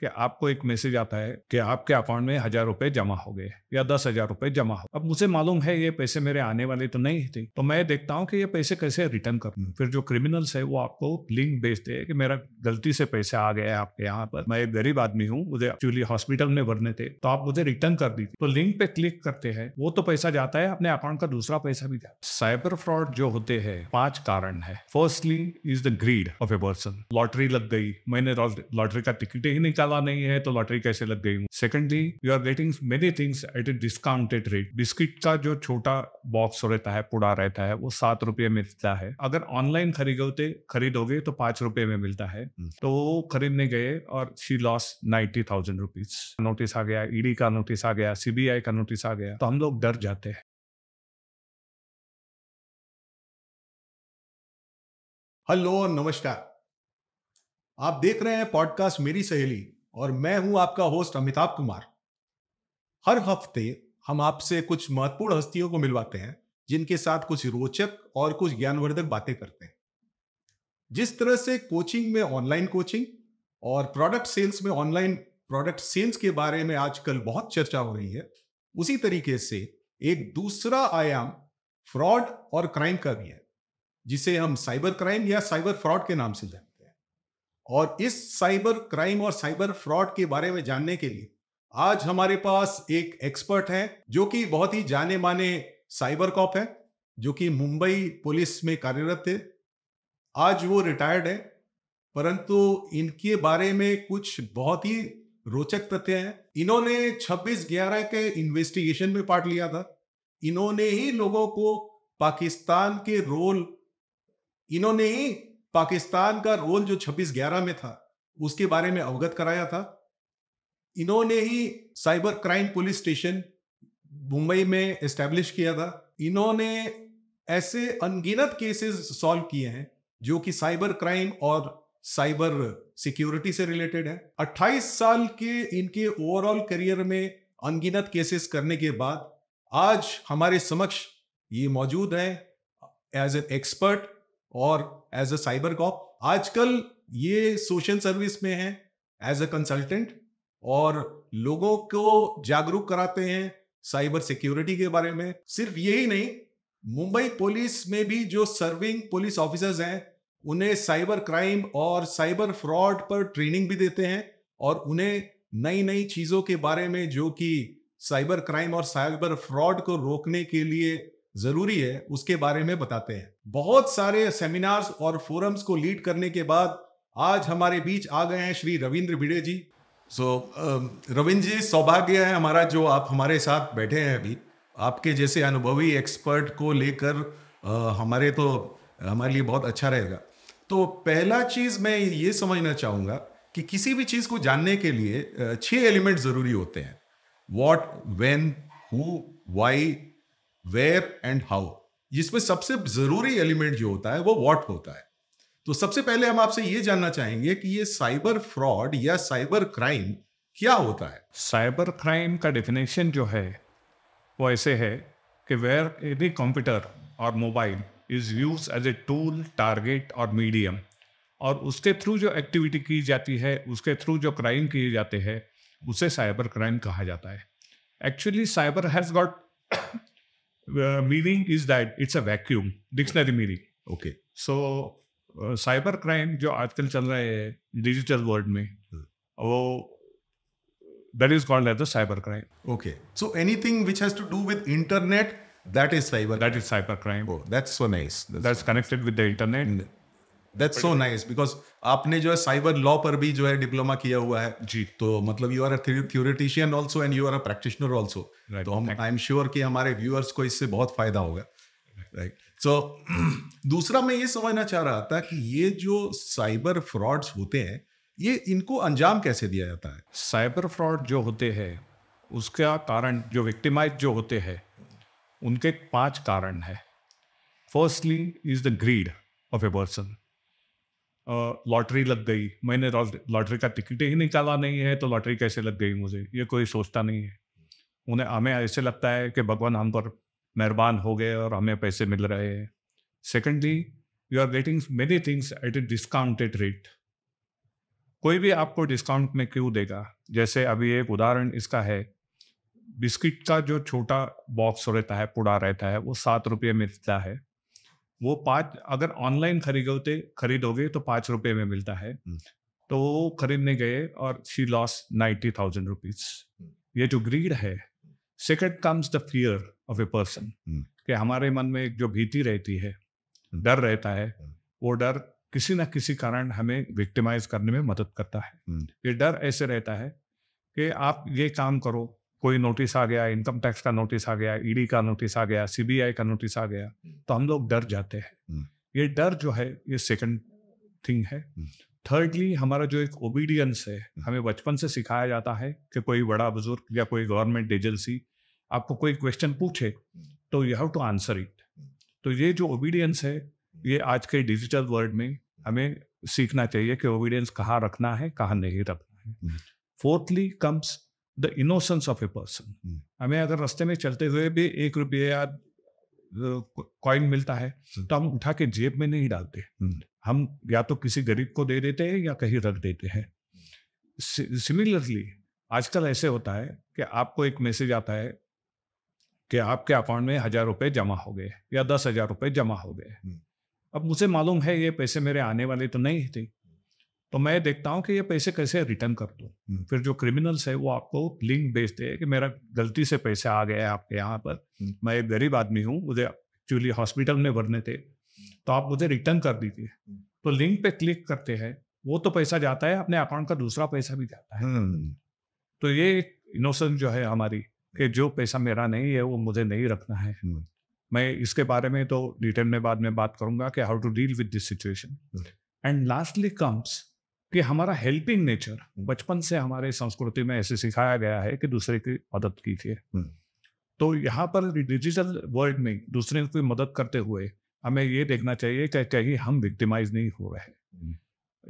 कि आपको एक मैसेज आता है कि आपके अकाउंट में हजार रुपए जमा हो गए या दस हजार रुपए जमा हो अब मुझे मालूम है ये पैसे मेरे आने वाले तो नहीं थे तो मैं देखता हूँ कि ये पैसे कैसे रिटर्न कर फिर जो क्रिमिनल्स है वो आपको लिंक भेजते हैं कि मेरा गलती से पैसा आ गया है आपके यहाँ पर मैं एक गरीब आदमी हूँ मुझे एक्चुअली हॉस्पिटल में भरने थे तो आप मुझे रिटर्न कर दीजिए तो लिंक पे क्लिक करते हैं वो तो पैसा जाता है अपने अकाउंट का दूसरा पैसा भी जाता है साइबर फ्रॉड जो होते हैं पांच कारण है firstly is the greed of a person lottery लग गई मैंने लॉटरी का टिकट ही नहीं चला नहीं है तो लॉटरी कैसे लग गई secondly you are getting many things at a discounted rate biscuit का जो छोटा बॉक्स रहता है पुड़ा रहता है वो सात रुपये मिलता है अगर ऑनलाइन खरीदोगे खरीदोगे तो पांच रुपये में मिलता है हम्म। तो वो खरीदने गए और she loss ninety thousand rupees notice आ गया ईडी e का नोटिस आ गया सीबीआई का नोटिस आ गया तो हम लोग डर जाते हैं हेलो नमस्कार आप देख रहे हैं पॉडकास्ट मेरी सहेली और मैं हूं आपका होस्ट अमिताभ कुमार हर हफ्ते हम आपसे कुछ महत्वपूर्ण हस्तियों को मिलवाते हैं जिनके साथ कुछ रोचक और कुछ ज्ञानवर्धक बातें करते हैं जिस तरह से कोचिंग में ऑनलाइन कोचिंग और प्रोडक्ट सेल्स में ऑनलाइन प्रोडक्ट सेल्स के बारे में आजकल बहुत चर्चा हो रही है उसी तरीके से एक दूसरा आयाम फ्रॉड और क्राइम का भी है जिसे हम साइबर क्राइम या साइबर फ्रॉड के नाम से जानें और इस साइबर क्राइम और साइबर फ्रॉड के बारे में जानने के लिए आज हमारे पास एक एक्सपर्ट है जो कि बहुत ही जाने माने साइबर कॉप है जो कि मुंबई पुलिस में कार्यरत थे आज वो रिटायर्ड है परंतु इनके बारे में कुछ बहुत ही रोचक तथ्य हैं इन्होंने 26 ग्यारह के इन्वेस्टिगेशन में पार्ट लिया था इन्होंने ही लोगों को पाकिस्तान के रोल इन्होंने ही पाकिस्तान का रोल जो छब्बीस ग्यारह में था उसके बारे में अवगत कराया था इन्होंने ही cyber crime police station Mumbai में एस्टेब्लिश किया था इन्होंने ऐसे अनगिनत केसेस सॉल्व किए हैं जो कि साइबर क्राइम और साइबर सिक्योरिटी से रिलेटेड है 28 साल के इनके ओवरऑल करियर में अनगिनत केसेस करने के बाद आज हमारे समक्ष ये मौजूद है एज एन एक्सपर्ट और एज अ साइबर कॉप आजकल ये सोशल सर्विस में है एज अ कंसल्टेंट और लोगों को जागरूक कराते हैं साइबर सिक्योरिटी के बारे में सिर्फ यही नहीं मुंबई पुलिस में भी जो सर्विंग पुलिस ऑफिसर्स हैं उन्हें साइबर क्राइम और साइबर फ्रॉड पर ट्रेनिंग भी देते हैं और उन्हें नई नई चीज़ों के बारे में जो कि साइबर क्राइम और साइबर फ्रॉड को रोकने के लिए जरूरी है उसके बारे में बताते हैं बहुत सारे सेमिनार्स और फोरम्स को लीड करने के बाद आज हमारे बीच आ गए हैं श्री रविंद्र भिड़े जी सो um, रविंद्र जी सौभाग्य है हमारा जो आप हमारे साथ बैठे हैं अभी आपके जैसे अनुभवी एक्सपर्ट को लेकर uh, हमारे तो हमारे लिए बहुत अच्छा रहेगा तो पहला चीज़ मैं ये समझना चाहूंगा कि किसी भी चीज़ को जानने के लिए uh, छह एलिमेंट ज़रूरी होते हैं what when who why where and how जिसमें सबसे जरूरी एलिमेंट जो होता है वो वॉट होता है तो सबसे पहले हम आपसे ये जानना चाहेंगे कि ये साइबर फ्रॉड या साइबर क्राइम क्या होता है साइबर क्राइम का डेफिनेशन जो है वो ऐसे है कि वेयर एनी कंप्यूटर और mobile is use as a tool target और मीडियम और उसके थ्रू जो एक्टिविटी की जाती है उसके थ्रू जो क्राइम किए जाते हैं उसे साइबर क्राइम कहा जाता है actually cyber has got uh, meaning is that it's a vacuum dictionary meaning. Okay. So cyber uh, crime जो आजकल चल रहा है digital hmm. World that is called as the cyber crime. Okay. So anything which has to do with internet, that is cyber. That is cyber crime. Oh, that's so nice. That's, connected with the internet. That's so nice because आपने जो है cyber law पर भी जो है diploma किया हुआ है जी तो मतलब you are a theoretician also and you are a practitioner also तो हम आई एम श्योर कि हमारे व्यूअर्स को इससे बहुत फायदा होगा राइट सो दूसरा मैं ये समझना चाह रहा था कि ये जो साइबर फ्रॉड्स होते हैं ये इनको अंजाम कैसे दिया जाता है साइबर फ्रॉड जो होते हैं उसका कारण जो विक्टिमाइज जो होते हैं उनके पांच कारण है firstly is the greed of a person lottery लग गई मैंने लॉटरी का टिकट ही निकाला नहीं है तो लॉटरी कैसे लग गई मुझे ये कोई सोचता नहीं है उन्हें हमें ऐसे लगता है कि भगवान हम पर मेहरबान हो गए और हमें पैसे मिल रहे हैं secondly you are getting many things at a discounted rate कोई भी आपको डिस्काउंट में क्यों देगा जैसे अभी एक उदाहरण इसका है बिस्किट का जो छोटा बॉक्स रहता है पुड़ा रहता है वो सात रुपये मिलता है वो पाँच अगर ऑनलाइन खरीदोते खरीदोगे तो पाँच रुपये में मिलता है तो वो खरीदने गए और she loss ninety thousand rupees ये जो ग्रीड है second comes the fear of a person कि हमारे मन में एक जो भीति रहती है डर रहता है वो डर किसी ना किसी कारण हमें विक्टिमाइज करने में मदद करता है ये डर ऐसे रहता है कि आप ये काम करो कोई नोटिस आ गया इनकम टैक्स का नोटिस आ गया ईडी का नोटिस आ गया सीबीआई का नोटिस आ गया हम्म। तो हम लोग डर जाते हैं हम्म। ये डर जो है ये सेकंड थिंग है थर्डली हम्म। हमारा जो एक ओबीडियंस है हमें बचपन से सिखाया जाता है कि कोई बड़ा बुजुर्ग या कोई गवर्नमेंट एजेंसी आपको कोई क्वेश्चन पूछे तो you have to answer it तो ये जो ओबीडियंस है ये आज के डिजिटल वर्ल्ड में हमें सीखना चाहिए कि ओबीडियंस कहाँ रखना है कहाँ नहीं रखना है fourthly comes the innocence of a person हमें अगर रास्ते में चलते हुए भी एक रुपये या कॉइन मिलता है hmm. तो हम उठा के जेब में नहीं डालते hmm. हम या तो किसी गरीब को दे देते हैं या कहीं रख देते हैं सिमिलरली आजकल ऐसे होता है कि आपको एक मैसेज आता है कि आपके अकाउंट में हजार रुपये जमा हो गए या दस हजार रुपये जमा हो गए hmm. अब मुझे मालूम है ये पैसे मेरे आने वाले तो नहीं थे तो मैं देखता हूँ कि ये पैसे कैसे रिटर्न कर दो फिर जो क्रिमिनल्स है वो आपको लिंक भेजते हैं कि मेरा गलती से पैसा आ गया है आपके यहाँ पर हम्म। मैं एक गरीब आदमी हूँ मुझे एक्चुअली हॉस्पिटल में भरने थे तो आप मुझे रिटर्न कर दीजिए हम्म। तो लिंक पे क्लिक करते हैं वो तो पैसा जाता है अपने अकाउंट का दूसरा पैसा भी जाता है हम्म। तो ये इनोसेंट जो है हमारी कि जो पैसा मेरा नहीं है वो मुझे नहीं रखना है मैं इसके बारे में तो डिटेल में बाद में बात करूंगा कि how to deal with this situation and lastly comes कि हमारा हेल्पिंग नेचर हम्म। बचपन से हमारे संस्कृति में ऐसे सिखाया गया है कि दूसरे की मदद कीजिए हम्म। तो यहाँ पर डिजिटल वर्ल्ड में दूसरे की मदद करते हुए हमें ये देखना चाहिए कि कहीं हम विक्टिमाइज नहीं हो रहे हैं हम्म।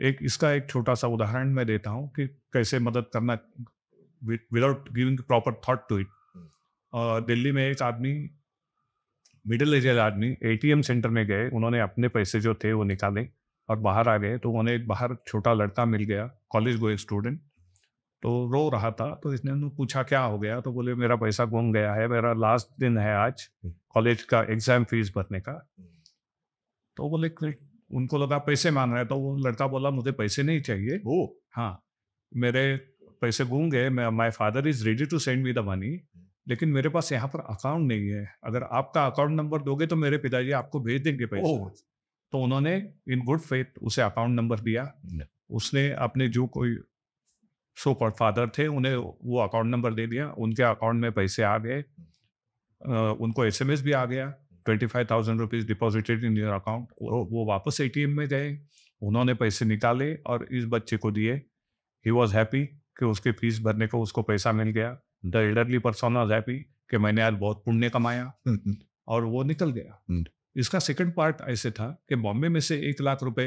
एक इसका एक छोटा सा उदाहरण मैं देता हूँ कि कैसे मदद करना without giving proper thought to it Delhi में एक आदमी मिडिल एजेड आदमी एटीएम सेंटर में गए उन्होंने अपने पैसे जो थे वो निकाले और बाहर आ गए तो उन्हें एक बाहर छोटा लड़का मिल गया कॉलेज गोए स्टूडेंट तो रो रहा था तो इसने उन्हें पूछा क्या हो गया तो बोले मेरा पैसा गुम गया है मेरा लास्ट दिन है आज कॉलेज हम्म। का एग्जाम फीस भरने का हम्म। तो बोले उनको लगा पैसे मांग रहे हैं तो वो लड़का बोला मुझे पैसे नहीं चाहिए वो हाँ मेरे पैसे गुम गए मैं my father is ready to send me the money लेकिन मेरे पास यहाँ पर अकाउंट नहीं है अगर आपका अकाउंट नंबर दोगे तो मेरे पिताजी आपको भेज देंगे पैसे तो उन्होंने इन गुड फेथ उसे अकाउंट नंबर दिया उसने अपने जो कोई सो फादर थे उन्हें वो अकाउंट नंबर दे दिया उनके अकाउंट में पैसे आ गए उनको एसएमएस भी आ गया twenty five thousand rupees deposited in your account वो वापस एटीएम में गए उन्होंने पैसे निकाले और इस बच्चे को दिए ही वॉज हैप्पी कि उसकी फीस भरने को उसको पैसा मिल गया the elderly person was happy कि मैंने आज बहुत पुण्य कमाया हम्म, हम्म। और वो निकल गया हम्म। इसका सेकंड पार्ट ऐसे था कि बॉम्बे में से एक लाख रुपए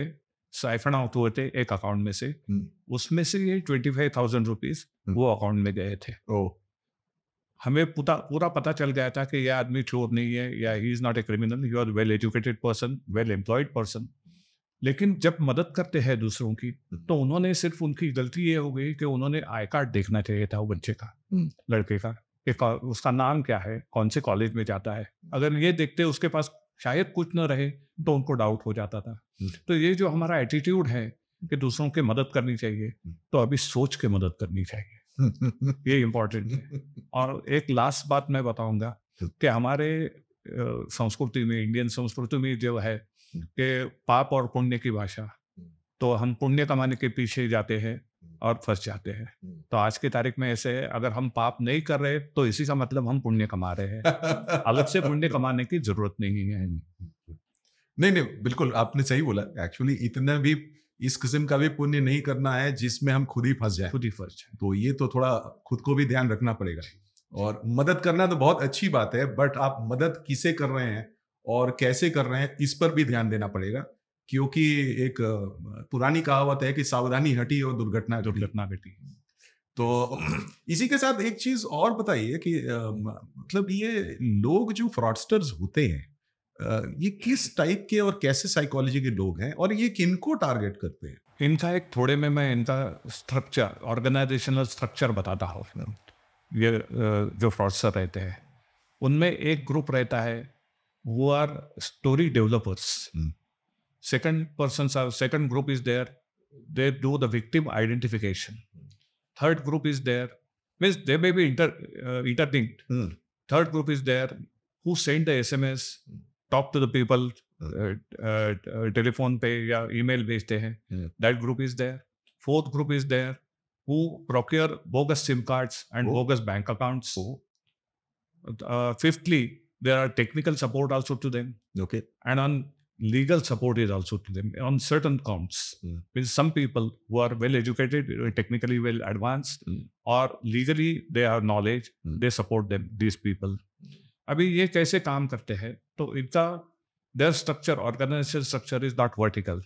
साइफन आउट हुए थे एक अकाउंट में से हम्म। उसमें से ये ट्वेंटी फाइव थाउजेंड रुपीज वो अकाउंट में गए थे ओ हमें पूरा पूरा पता चल गया था कि यह आदमी चोर नहीं है या he is not a criminal you are well educated person well employed person लेकिन जब मदद करते हैं दूसरों की हम्म। तो उन्होंने सिर्फ उनकी गलती ये हो गई कि उन्होंने आई कार्ड देखना चाहिए था वो बच्चे का हम्म। लड़के का उसका नाम क्या है कौन से कॉलेज में जाता है अगर ये देखते उसके पास शायद कुछ न रहे तो उनको डाउट हो जाता था हम्म। तो ये जो हमारा एटीट्यूड है कि दूसरों की मदद करनी चाहिए हम्म। तो अभी सोच के मदद करनी चाहिए ये इम्पोर्टेंट है और एक लास्ट बात मैं बताऊंगा हम्म। कि हमारे संस्कृति में इंडियन संस्कृति में जो है कि पाप और पुण्य की भाषा तो हम पुण्य कमाने के पीछे जाते हैं और फंस जाते हैं तो आज की तारीख में ऐसे अगर हम पाप नहीं कर रहे तो इसी का मतलब हम पुण्य कमा रहे हैं अलग से पुण्य कमाने की जरूरत नहीं है नहीं नहीं बिल्कुल आपने सही बोला एक्चुअली इतना भी इस किस्म का भी पुण्य नहीं करना है जिसमें हम खुद ही फंस जाए खुद ही फंस जाए तो ये तो थोड़ा खुद को भी ध्यान रखना पड़ेगा और मदद करना तो बहुत अच्छी बात है बट आप मदद किसे कर रहे हैं और कैसे कर रहे हैं इस पर भी ध्यान देना पड़ेगा क्योंकि एक पुरानी कहावत है कि सावधानी हटी और दुर्घटना दुर्घटना घटी तो इसी के साथ एक चीज और बताइए कि मतलब ये लोग जो फ्रॉडस्टर्स होते हैं ये किस टाइप के और कैसे साइकोलॉजी के लोग हैं और ये किनको टारगेट करते हैं इनका एक थोड़े में मैं इनका स्ट्रक्चर ऑर्गेनाइजेशनल स्ट्रक्चर बताता हूँ ये जो फ्रॉडस्टर रहते हैं उनमें एक ग्रुप रहता है वो are story developers second persons are second group is there they do the victim identification third group is there means they may be inter, uh, interlinked hmm. third group is there who sent the sms hmm. talk to the people hmm. uh, uh, telephone pay yeah, email based yeah. that group is there fourth group is there who procure bogus sim cards and oh. bogus bank accounts oh. fifthly there are technical support also to them okay and on legal support is also to them on certain counts mm. with some people who are well educated technically well advanced mm. or legally they have knowledge mm. they support them these people अभी ये कैसे काम करते हैं तो इनका their structure organisation structure is not vertical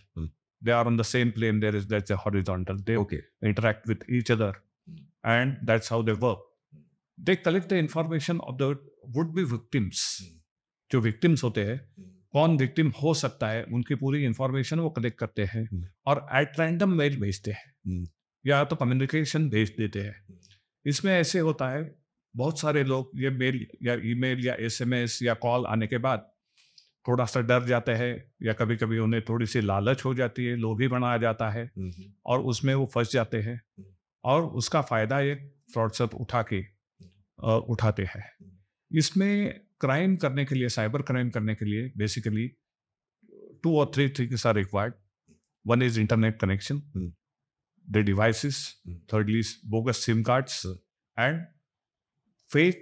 they are on the same plane there is that's a horizontal they okay interact with each and that's how they work. They collect the information of the would be victims. Mm. जो victims होते हैं कौन victim हो सकता है उनकी पूरी information वो कलेक्ट करते हैं हम्म। और एट रैंडम मेल भेजते हैं हम्म। या तो कम्युनिकेशन भेज देते हैं इसमें ऐसे होता है बहुत सारे लोग ये मेल या ईमेल या एसएमएस या कॉल आने के बाद थोड़ा सा डर जाते हैं या कभी कभी उन्हें थोड़ी सी लालच हो जाती है लोभी बनाया जाता है हम्म, और उसमें वो फंस जाते हैं और उसका फ़ायदा ये फ्रॉडसप उठा के उठाते हैं इसमें क्राइम करने के लिए साइबर क्राइम करने के लिए बेसिकली टू और three things are required one is internet connection the devices thirdly bogus sim cards and fake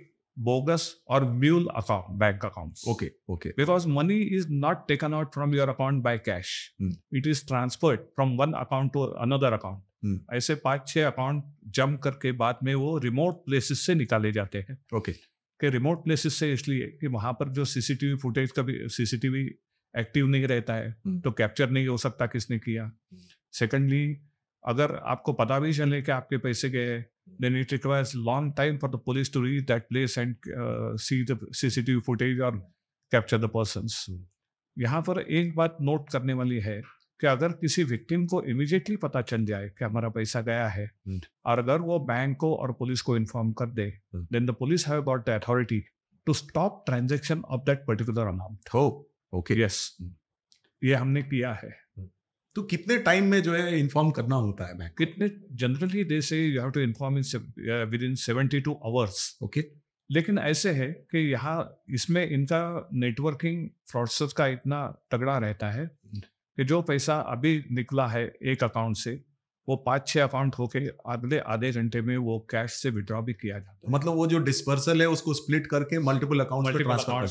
bogus और mule account bank account okay okay because money is not taken out from your account by cash it is transferred from one account to another account ऐसे पांच छह account जम करके बाद में वो remote places से निकाले जाते हैं ओके कि रिमोट प्लेसेस से इसलिए कि वहां पर जो सीसीटीवी फुटेज का भी सीसीटीवी एक्टिव नहीं रहता है हम्म। तो कैप्चर नहीं हो सकता किसने किया सेकेंडली हम्म। अगर आपको पता भी चले कि आपके पैसे गए then it requires long time for the police to reach that place and see the CCTV footage और कैप्चर द पर्सन यहाँ पर एक बात नोट करने वाली है कि अगर किसी विक्टिम को इमिजिएटली पता चल जाए कि हमारा पैसा गया है और अगर वो बैंक को और पुलिस को इन्फॉर्म कर दे then the police have got the authority to stop transaction of that particular amount हो ओके यस ये हमने किया है तो कितने टाइम में जो है इन्फॉर्म करना होता है बैंक कितने generally they say you have to inform in within seventy two hours okay लेकिन ऐसे है कि यहाँ इसमें इनका नेटवर्किंग फ्रॉडसर्स का इतना तगड़ा रहता है कि जो पैसा अभी निकला है एक अकाउंट से वो पाँच छह अकाउंट होके अगले आधे घंटे में वो कैश से विड्रॉ भी किया जाता है मतलब वो जो डिस्पर्सल है उसको स्प्लिट करके मल्टीपल अकाउंट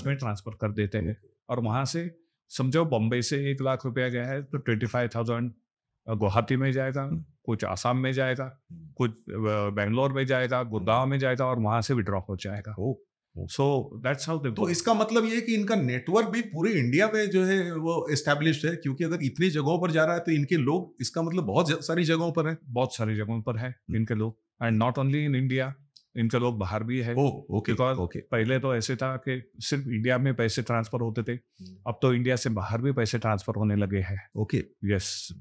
में ट्रांसफर कर देते हैं और वहां से समझो बॉम्बे से एक लाख रुपया गया है तो ट्वेंटी फाइव थाउजेंड गुवाहाटी में जाएगा कुछ आसाम में जाएगा हम्म। कुछ बेंगलोर में जाएगा गुड़गांव में जाएगा और वहां से विड्रॉ हो जाएगा सो दैट्स हाउ दे तो इसका मतलब ये है कि इनका नेटवर्क भी पूरे इंडिया में जो है वो एस्टेब्लिश है क्योंकि अगर इतनी जगहों पर जा रहा है तो इनके लोग इसका मतलब बहुत सारी जगहों पर है बहुत सारी जगहों पर है हम्म। इनके लोग and not only in India इनके लोग बाहर भी है oh, okay, okay. पहले तो ऐसे था कि सिर्फ इंडिया में पैसे ट्रांसफर होते थे हम्म। अब तो इंडिया से बाहर भी पैसे ट्रांसफर होने लगे हैं ओके okay. यस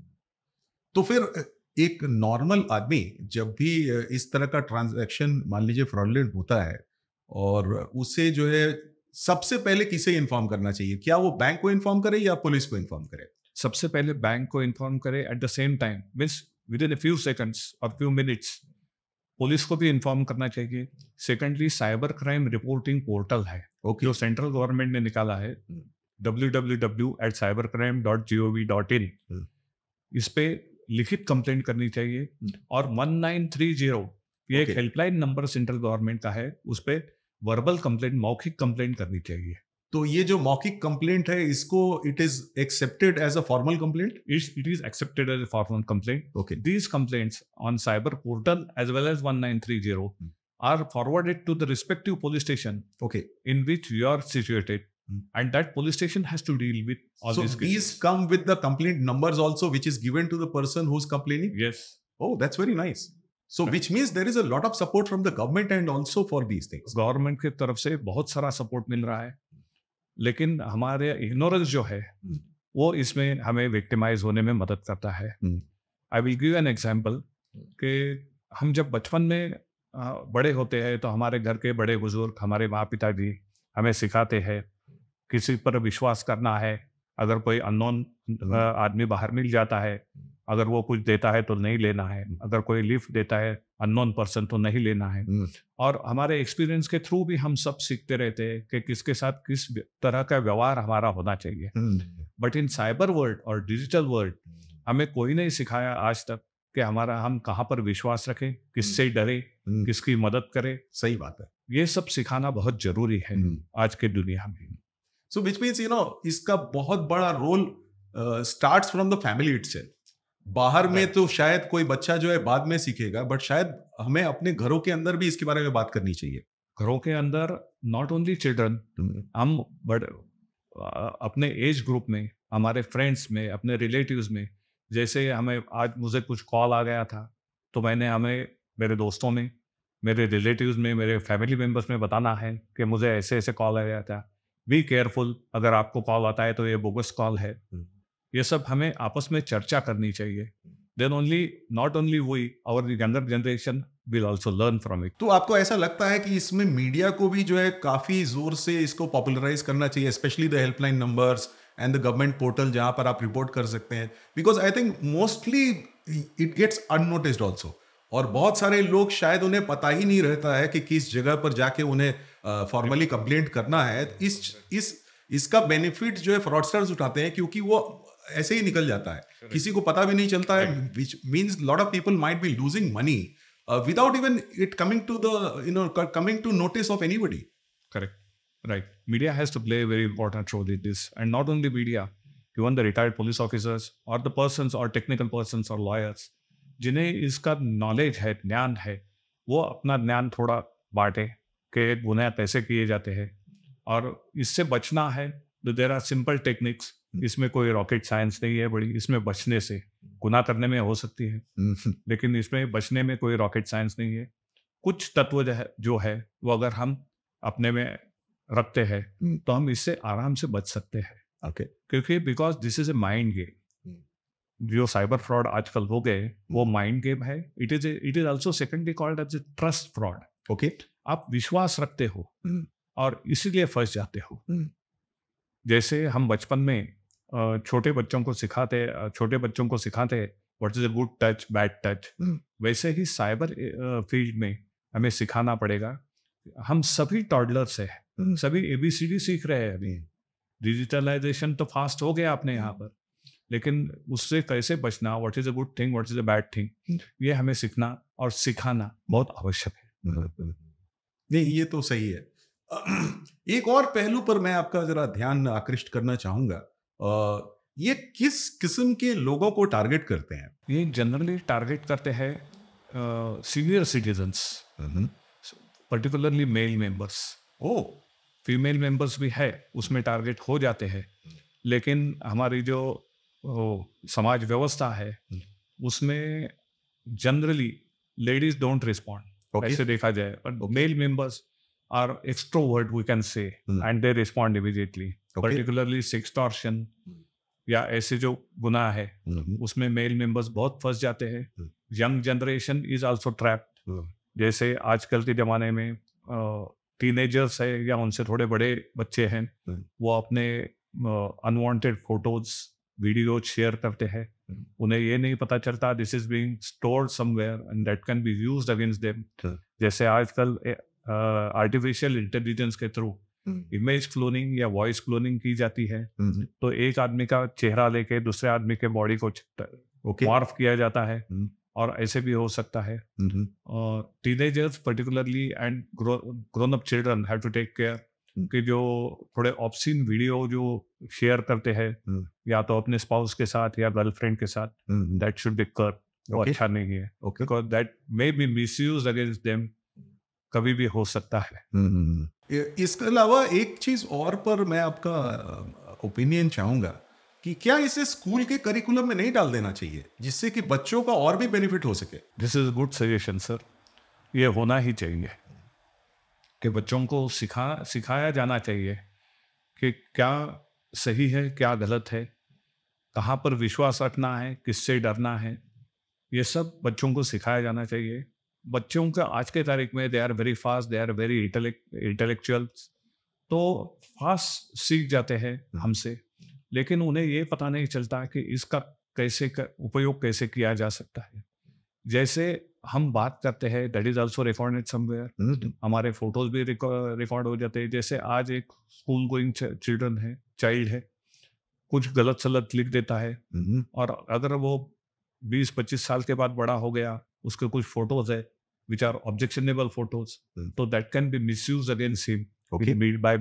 तो फिर एक नॉर्मल आदमी जब भी इस तरह का ट्रांजैक्शन मान लीजिए फ्रॉडलेट होता है और उसे जो है सबसे पहले किसे इन्फॉर्म करना चाहिए क्या वो बैंक को इन्फॉर्म करे या पुलिस को इन्फॉर्म करे सबसे पहले बैंक को इन्फॉर्म करे at the same time means within few seconds और फ्यू मिनट्स पुलिस को भी इन्फॉर्म करना चाहिए secondly cyber crime reporting portal है ओके जो सेंट्रल गवर्नमेंट ने निकाला है W W W at cyber crime dot G O V dot in इस पर लिखित कंप्लेंट करनी चाहिए hmm. और वन नाइन थ्री जीरो ये okay. एक हेल्पलाइन नंबर सेंट्रल गवर्नमेंट का है उस पर वर्बल कंप्लेंट मौखिक कंप्लेंट करनी चाहिए तो ये जो मौखिक कंप्लेंट है इसको it is accepted as a formal complaint it is accepted as a formal complaint okay these complaint on cyber portal as well as one nine three zero are forwarded to the respective police station okay in which you are situated and that police station has to deal with all this please come with the complaint numbers also which is given to the person who is complaining yes oh that's very nice so which means there is a lot of support from the government and also for these things government की तरफ से बहुत सारा support मिल रहा है लेकिन हमारे ignorance जो है hmm. वो इसमें हमें विक्टिमाइज होने में मदद करता है I will give an example कि हम जब बचपन में बड़े होते हैं तो हमारे घर के बड़े बुजुर्ग हमारे माँ पिताजी हमें सिखाते हैं किसी पर विश्वास करना है अगर कोई hmm. अननोन आदमी बाहर मिल जाता है अगर वो कुछ देता है तो नहीं लेना है हम्म। अगर कोई लिफ्ट देता है अननोन पर्सन तो नहीं लेना है हम्म। और हमारे एक्सपीरियंस के थ्रू भी हम सब सीखते रहते हैं कि किसके साथ किस तरह का व्यवहार हमारा होना चाहिए बट इन साइबर वर्ल्ड और डिजिटल वर्ल्ड हम्म। हमें कोई नहीं सिखाया आज तक कि हमारा हम कहाँ पर विश्वास रखें किससे डरे किसकी मदद करें सही बात है ये सब सिखाना बहुत जरूरी है आज के दुनिया में so which means you know इसका बहुत बड़ा role start from the family it बाहर में तो शायद कोई बच्चा जो है बाद में सीखेगा बट शायद हमें अपने घरों के अंदर भी इसके बारे में बात करनी चाहिए घरों के अंदर नॉट ओनली चिल्ड्रन हम बट अपने एज ग्रुप में हमारे फ्रेंड्स में अपने रिलेटिव्स में जैसे हमें आज मुझे कुछ कॉल आ गया था तो मैंने हमें मेरे दोस्तों में मेरे रिलेटिव्स में मेरे फैमिली मेम्बर्स में बताना है कि मुझे ऐसे ऐसे कॉल आ गया था बी केयरफुल अगर आपको कॉल आता है तो ये बोगस कॉल है hmm. ये सब हमें आपस में चर्चा करनी चाहिए देन ओनली नॉट ओनली वही our younger generation will also learn from it तो आपको ऐसा लगता है कि इसमें मीडिया को भी जो है काफ़ी जोर से इसको पॉपुलराइज करना चाहिए specially the helpline numbers and the government portal जहां पर आप रिपोर्ट कर सकते हैं because I think mostly it gets unnoticed also और बहुत सारे लोग शायद उन्हें पता ही नहीं रहता है कि किस जगह पर जाके उन्हें फॉर्मली कंप्लेंट करना है इस इस इसका बेनिफिट जो है फ्रॉडस्टर्स उठाते हैं क्योंकि वो ऐसे ही निकल जाता है Correct. किसी को पता भी नहीं चलता है which means lot of people might be losing money without even it coming to the you know coming to notice of anybody correct right media has to play very important role in this and not only media even the retired police officers और the person और technical person और lawyers जिन्हें इसका knowledge है ज्ञान है वो अपना ज्ञान थोड़ा बांटे कि गुनाह कैसे किए जाते हैं और इससे बचना है देर आर सिंपल टेक्निक्स इसमें कोई रॉकेट साइंस नहीं है बड़ी इसमें बचने से गुना करने में हो सकती है हम्म। लेकिन इसमें बचने में कोई रॉकेट साइंस नहीं है कुछ तत्व जो है वो अगर हम अपने में रखते हैं हम्म। तो हम इससे आराम से बच सकते हैं ओके क्योंकि because this is a mind game जो साइबर फ्रॉड आजकल हो गए हम्म। वो माइंड गेम है it is it is also secondly called as a trust fraud okay आप विश्वास रखते हो और इसीलिए फंस जाते हो जैसे हम बचपन में छोटे बच्चों को सिखाते छोटे बच्चों को सिखाते what is a good touch bad touch वैसे ही साइबर फील्ड में हमें सिखाना पड़ेगा हम सभी टॉडलर्स हैं हम्म। सभी एबीसीडी सीख रहे हैं अभी डिजिटलाइजेशन तो फास्ट हो गया आपने यहाँ हम्म। पर लेकिन उससे कैसे बचना what is a good thing what is a bad thing ये हमें सीखना और सिखाना बहुत आवश्यक है हम्म, नहीं ये तो सही है एक और पहलू पर मैं आपका जरा ध्यान आकृष्ट करना चाहूंगा ये किस किस्म के लोगों को टारगेट करते हैं ये जनरली टारगेट करते हैं senior citizens particularly male members or female members भी है उसमें टारगेट हो जाते हैं लेकिन हमारी जो समाज व्यवस्था है हम्म। उसमें जनरली लेडीज डोंट रिस्पॉन्ड ऐसे देखा जाए और male members are extrovert, we can say, mm. and they respond immediately. Okay. Particularly sextortion hmm. या ऐसे जो गुनाह है हम्म। उसमें मेल मेंबर्स बहुत फंस जाते हैं young generation is also trapped जैसे आजकल के जमाने में टीनेजर्स है या उनसे थोड़े बड़े बच्चे हैं हम्म। वो अपने अनवांटेड फोटोज वीडियो शेयर करते हैं हम्म। उन्हें ये नहीं पता चलता this is being stored somewhere and that can be used against them जैसे आजकल आर्टिफिशियल uh, इंटेलिजेंस के थ्रू इमेज क्लोनिंग या वॉइस क्लोनिंग की जाती है hmm, hmm. तो एक आदमी का चेहरा लेके दूसरे आदमी के बॉडी को मार्फ किया जाता है hmm. और ऐसे भी हो सकता है और teenagers particularly and grown up children have to take care कि जो थोड़े ऑप्सिन वीडियो जो शेयर करते हैं या तो अपने स्पाउस के साथ या गर्लफ्रेंड के साथ दैट शुड बी कर वो अच्छा नहीं है okay that may be misuse against them कभी भी हो सकता है हम्म, हम्म, हम्म। इसके अलावा एक चीज और पर मैं आपका ओपिनियन चाहूंगा कि क्या इसे स्कूल के करिकुलम में नहीं डाल देना चाहिए जिससे कि बच्चों का और भी बेनिफिट हो सके this is good suggestion sir ये होना ही चाहिए कि बच्चों को सिखा सिखाया जाना चाहिए कि क्या सही है क्या गलत है कहाँ पर विश्वास रखना है किससे डरना है ये सब बच्चों को सिखाया जाना चाहिए बच्चों का आज के तारीख में they are very fast they are very intellectual तो फास्ट सीख जाते हैं हम्म। हमसे लेकिन उन्हें ये पता नहीं चलता कि इसका कैसे कर, उपयोग कैसे किया जा सकता है जैसे हम बात करते हैं that is also recorded somewhere हमारे फोटोज भी रिकॉर्ड हो जाते हैं जैसे आज एक स्कूल गोइंग चिल्ड्रन है चाइल्ड है कुछ गलत सलत लिख देता है हम्म। और अगर वो बीस पच्चीस साल के बाद बड़ा हो गया उसके कुछ फोटोज है विच आर ऑब्जेक्शनेबल फोटोज तो that can be misuse against him made with, by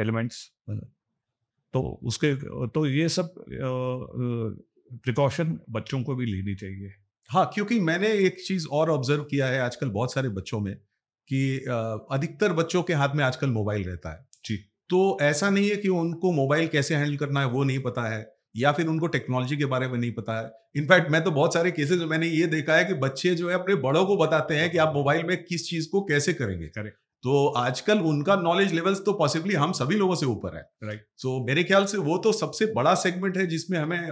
elements हम्म। हम्म। तो उसके तो ये सब प्रिकॉशन बच्चों को भी लेनी चाहिए हाँ क्योंकि मैंने एक चीज और ऑब्जर्व किया है आजकल बहुत सारे बच्चों में कि अधिकतर बच्चों के हाथ में आजकल मोबाइल रहता है जी तो ऐसा नहीं है कि उनको मोबाइल कैसे हैंडल करना है वो नहीं पता है या फिर उनको टेक्नोलॉजी के बारे में नहीं पता है इनफैक्ट मैं तो बहुत सारे केसेस मैंने ये देखा है कि बच्चे जो है अपने बड़ों को बताते हैं कि आप मोबाइल में किस चीज को कैसे करेंगे करेक्ट तो आजकल उनका नॉलेज लेवल्स तो पॉसिबली हम सभी लोगों से ऊपर है राइट right. सो so, मेरे ख्याल से वो तो सबसे बड़ा सेगमेंट है जिसमें हमें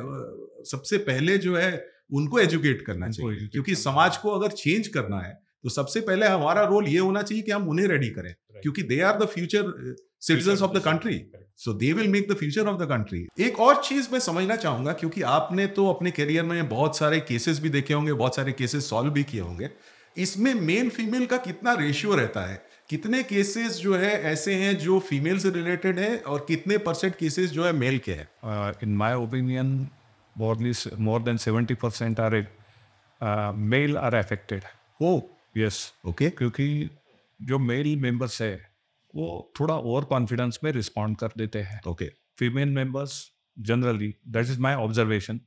सबसे पहले जो है उनको एजुकेट करना चाहिए क्योंकि समाज को अगर चेंज करना है तो सबसे पहले हमारा रोल ये होना चाहिए कि हम उन्हें रेडी करें right. क्योंकि they are the future citizen of the country so they will make the future of the country एक और चीज मैं समझना चाहूंगा क्योंकि आपने तो अपने करियर में बहुत सारे केसेस भी देखे होंगे बहुत सारे केसेस सॉल्व भी किए होंगे इसमें मेल फीमेल का कितना रेशियो रहता है कितने केसेस जो है ऐसे हैं जो फीमेल से रिलेटेड है और कितने परसेंट केसेस जो है मेल के हैं in my opinion more than seventy percent are male are affected हो यस ओके क्योंकि जो मेल मेंबर्स है वो थोड़ा ओवर कॉन्फिडेंस में रिस्पॉन्ड कर देते हैं okay female members generally that is my observation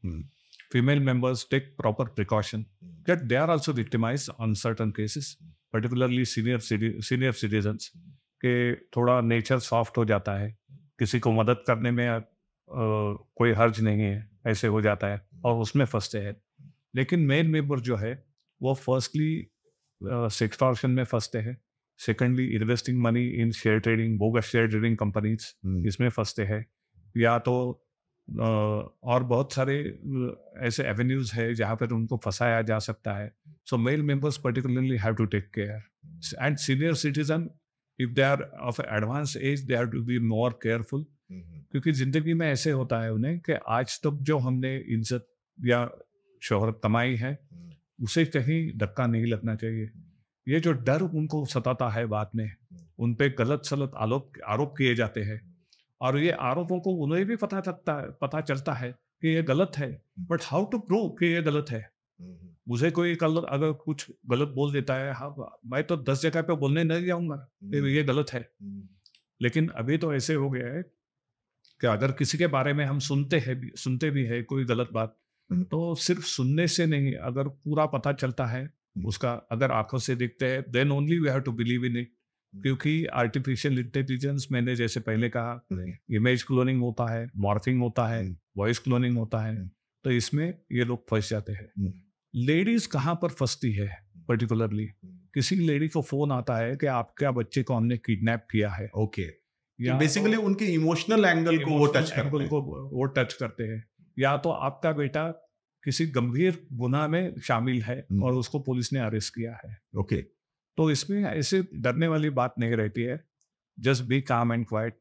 female members take proper precaution that they are also victimise on certain cases particularly senior senior citizen के थोड़ा नेचर सॉफ्ट हो जाता है किसी को मदद करने में आ, कोई हर्ज नहीं है ऐसे हो जाता है hmm. और उसमें फंसते हैं लेकिन मेल मेंबर जो है वो फर्स्टली सेक्सटॉर्शन में फंसते हैं secondly investing money in share trading bogus share trading companies इसमें फंसते हैं या तो और बहुत सारे ऐसे एवेन्यूज है जहाँ पर उनको फंसाया जा सकता है so male members particularly have to take care and senior citizen if they are of advance age they are to be more careful क्योंकि जिंदगी में ऐसे होता है उन्हें कि आज तक जो हमने इज्जत या शोहरत कमाई है hmm. उसे कहीं धक्का नहीं लगना चाहिए ये जो डर उनको सताता है बाद में उन पे गलत सलत आरोप आरोप किए जाते हैं और ये आरोपों को उन्हें भी पता चलता है पता चलता है कि ये गलत है बट हाउ टू प्रूव कि ये गलत है मुझे कोई कल अगर कुछ गलत बोल देता है हाँ मैं तो दस जगह पे बोलने नहीं जाऊंगा हम्म। ये गलत है लेकिन अभी तो ऐसे हो गया है कि अगर किसी के बारे में हम सुनते हैं सुनते भी है कोई गलत बात हम्म। तो सिर्फ सुनने से नहीं अगर पूरा पता चलता है उसका अगर आंखों से दिखते हैं then only we have to believe in it क्योंकि आर्टिफिशियल इंटेलिजेंस मैंने जैसे पहले कहा इमेज क्लोनिंग होता है मॉर्फिंग होता है वॉइस क्लोनिंग होता है तो इसमें ये लोग फंस जाते हैं लेडीज कहाँ पर फंसती है पर्टिकुलरली किसी लेडी को फोन आता है कि आपके बच्चे को हमने किडनैप किया है ओके या बेसिकली तो, उनके इमोशनल एंगल को वो टच करते हैं वो टच करते हैं या तो आपका बेटा किसी गंभीर गुना में शामिल है हम्म। और उसको पुलिस ने अरेस्ट किया है ओके तो इसमें ऐसे डरने वाली बात नहीं रहती है just be calm and quiet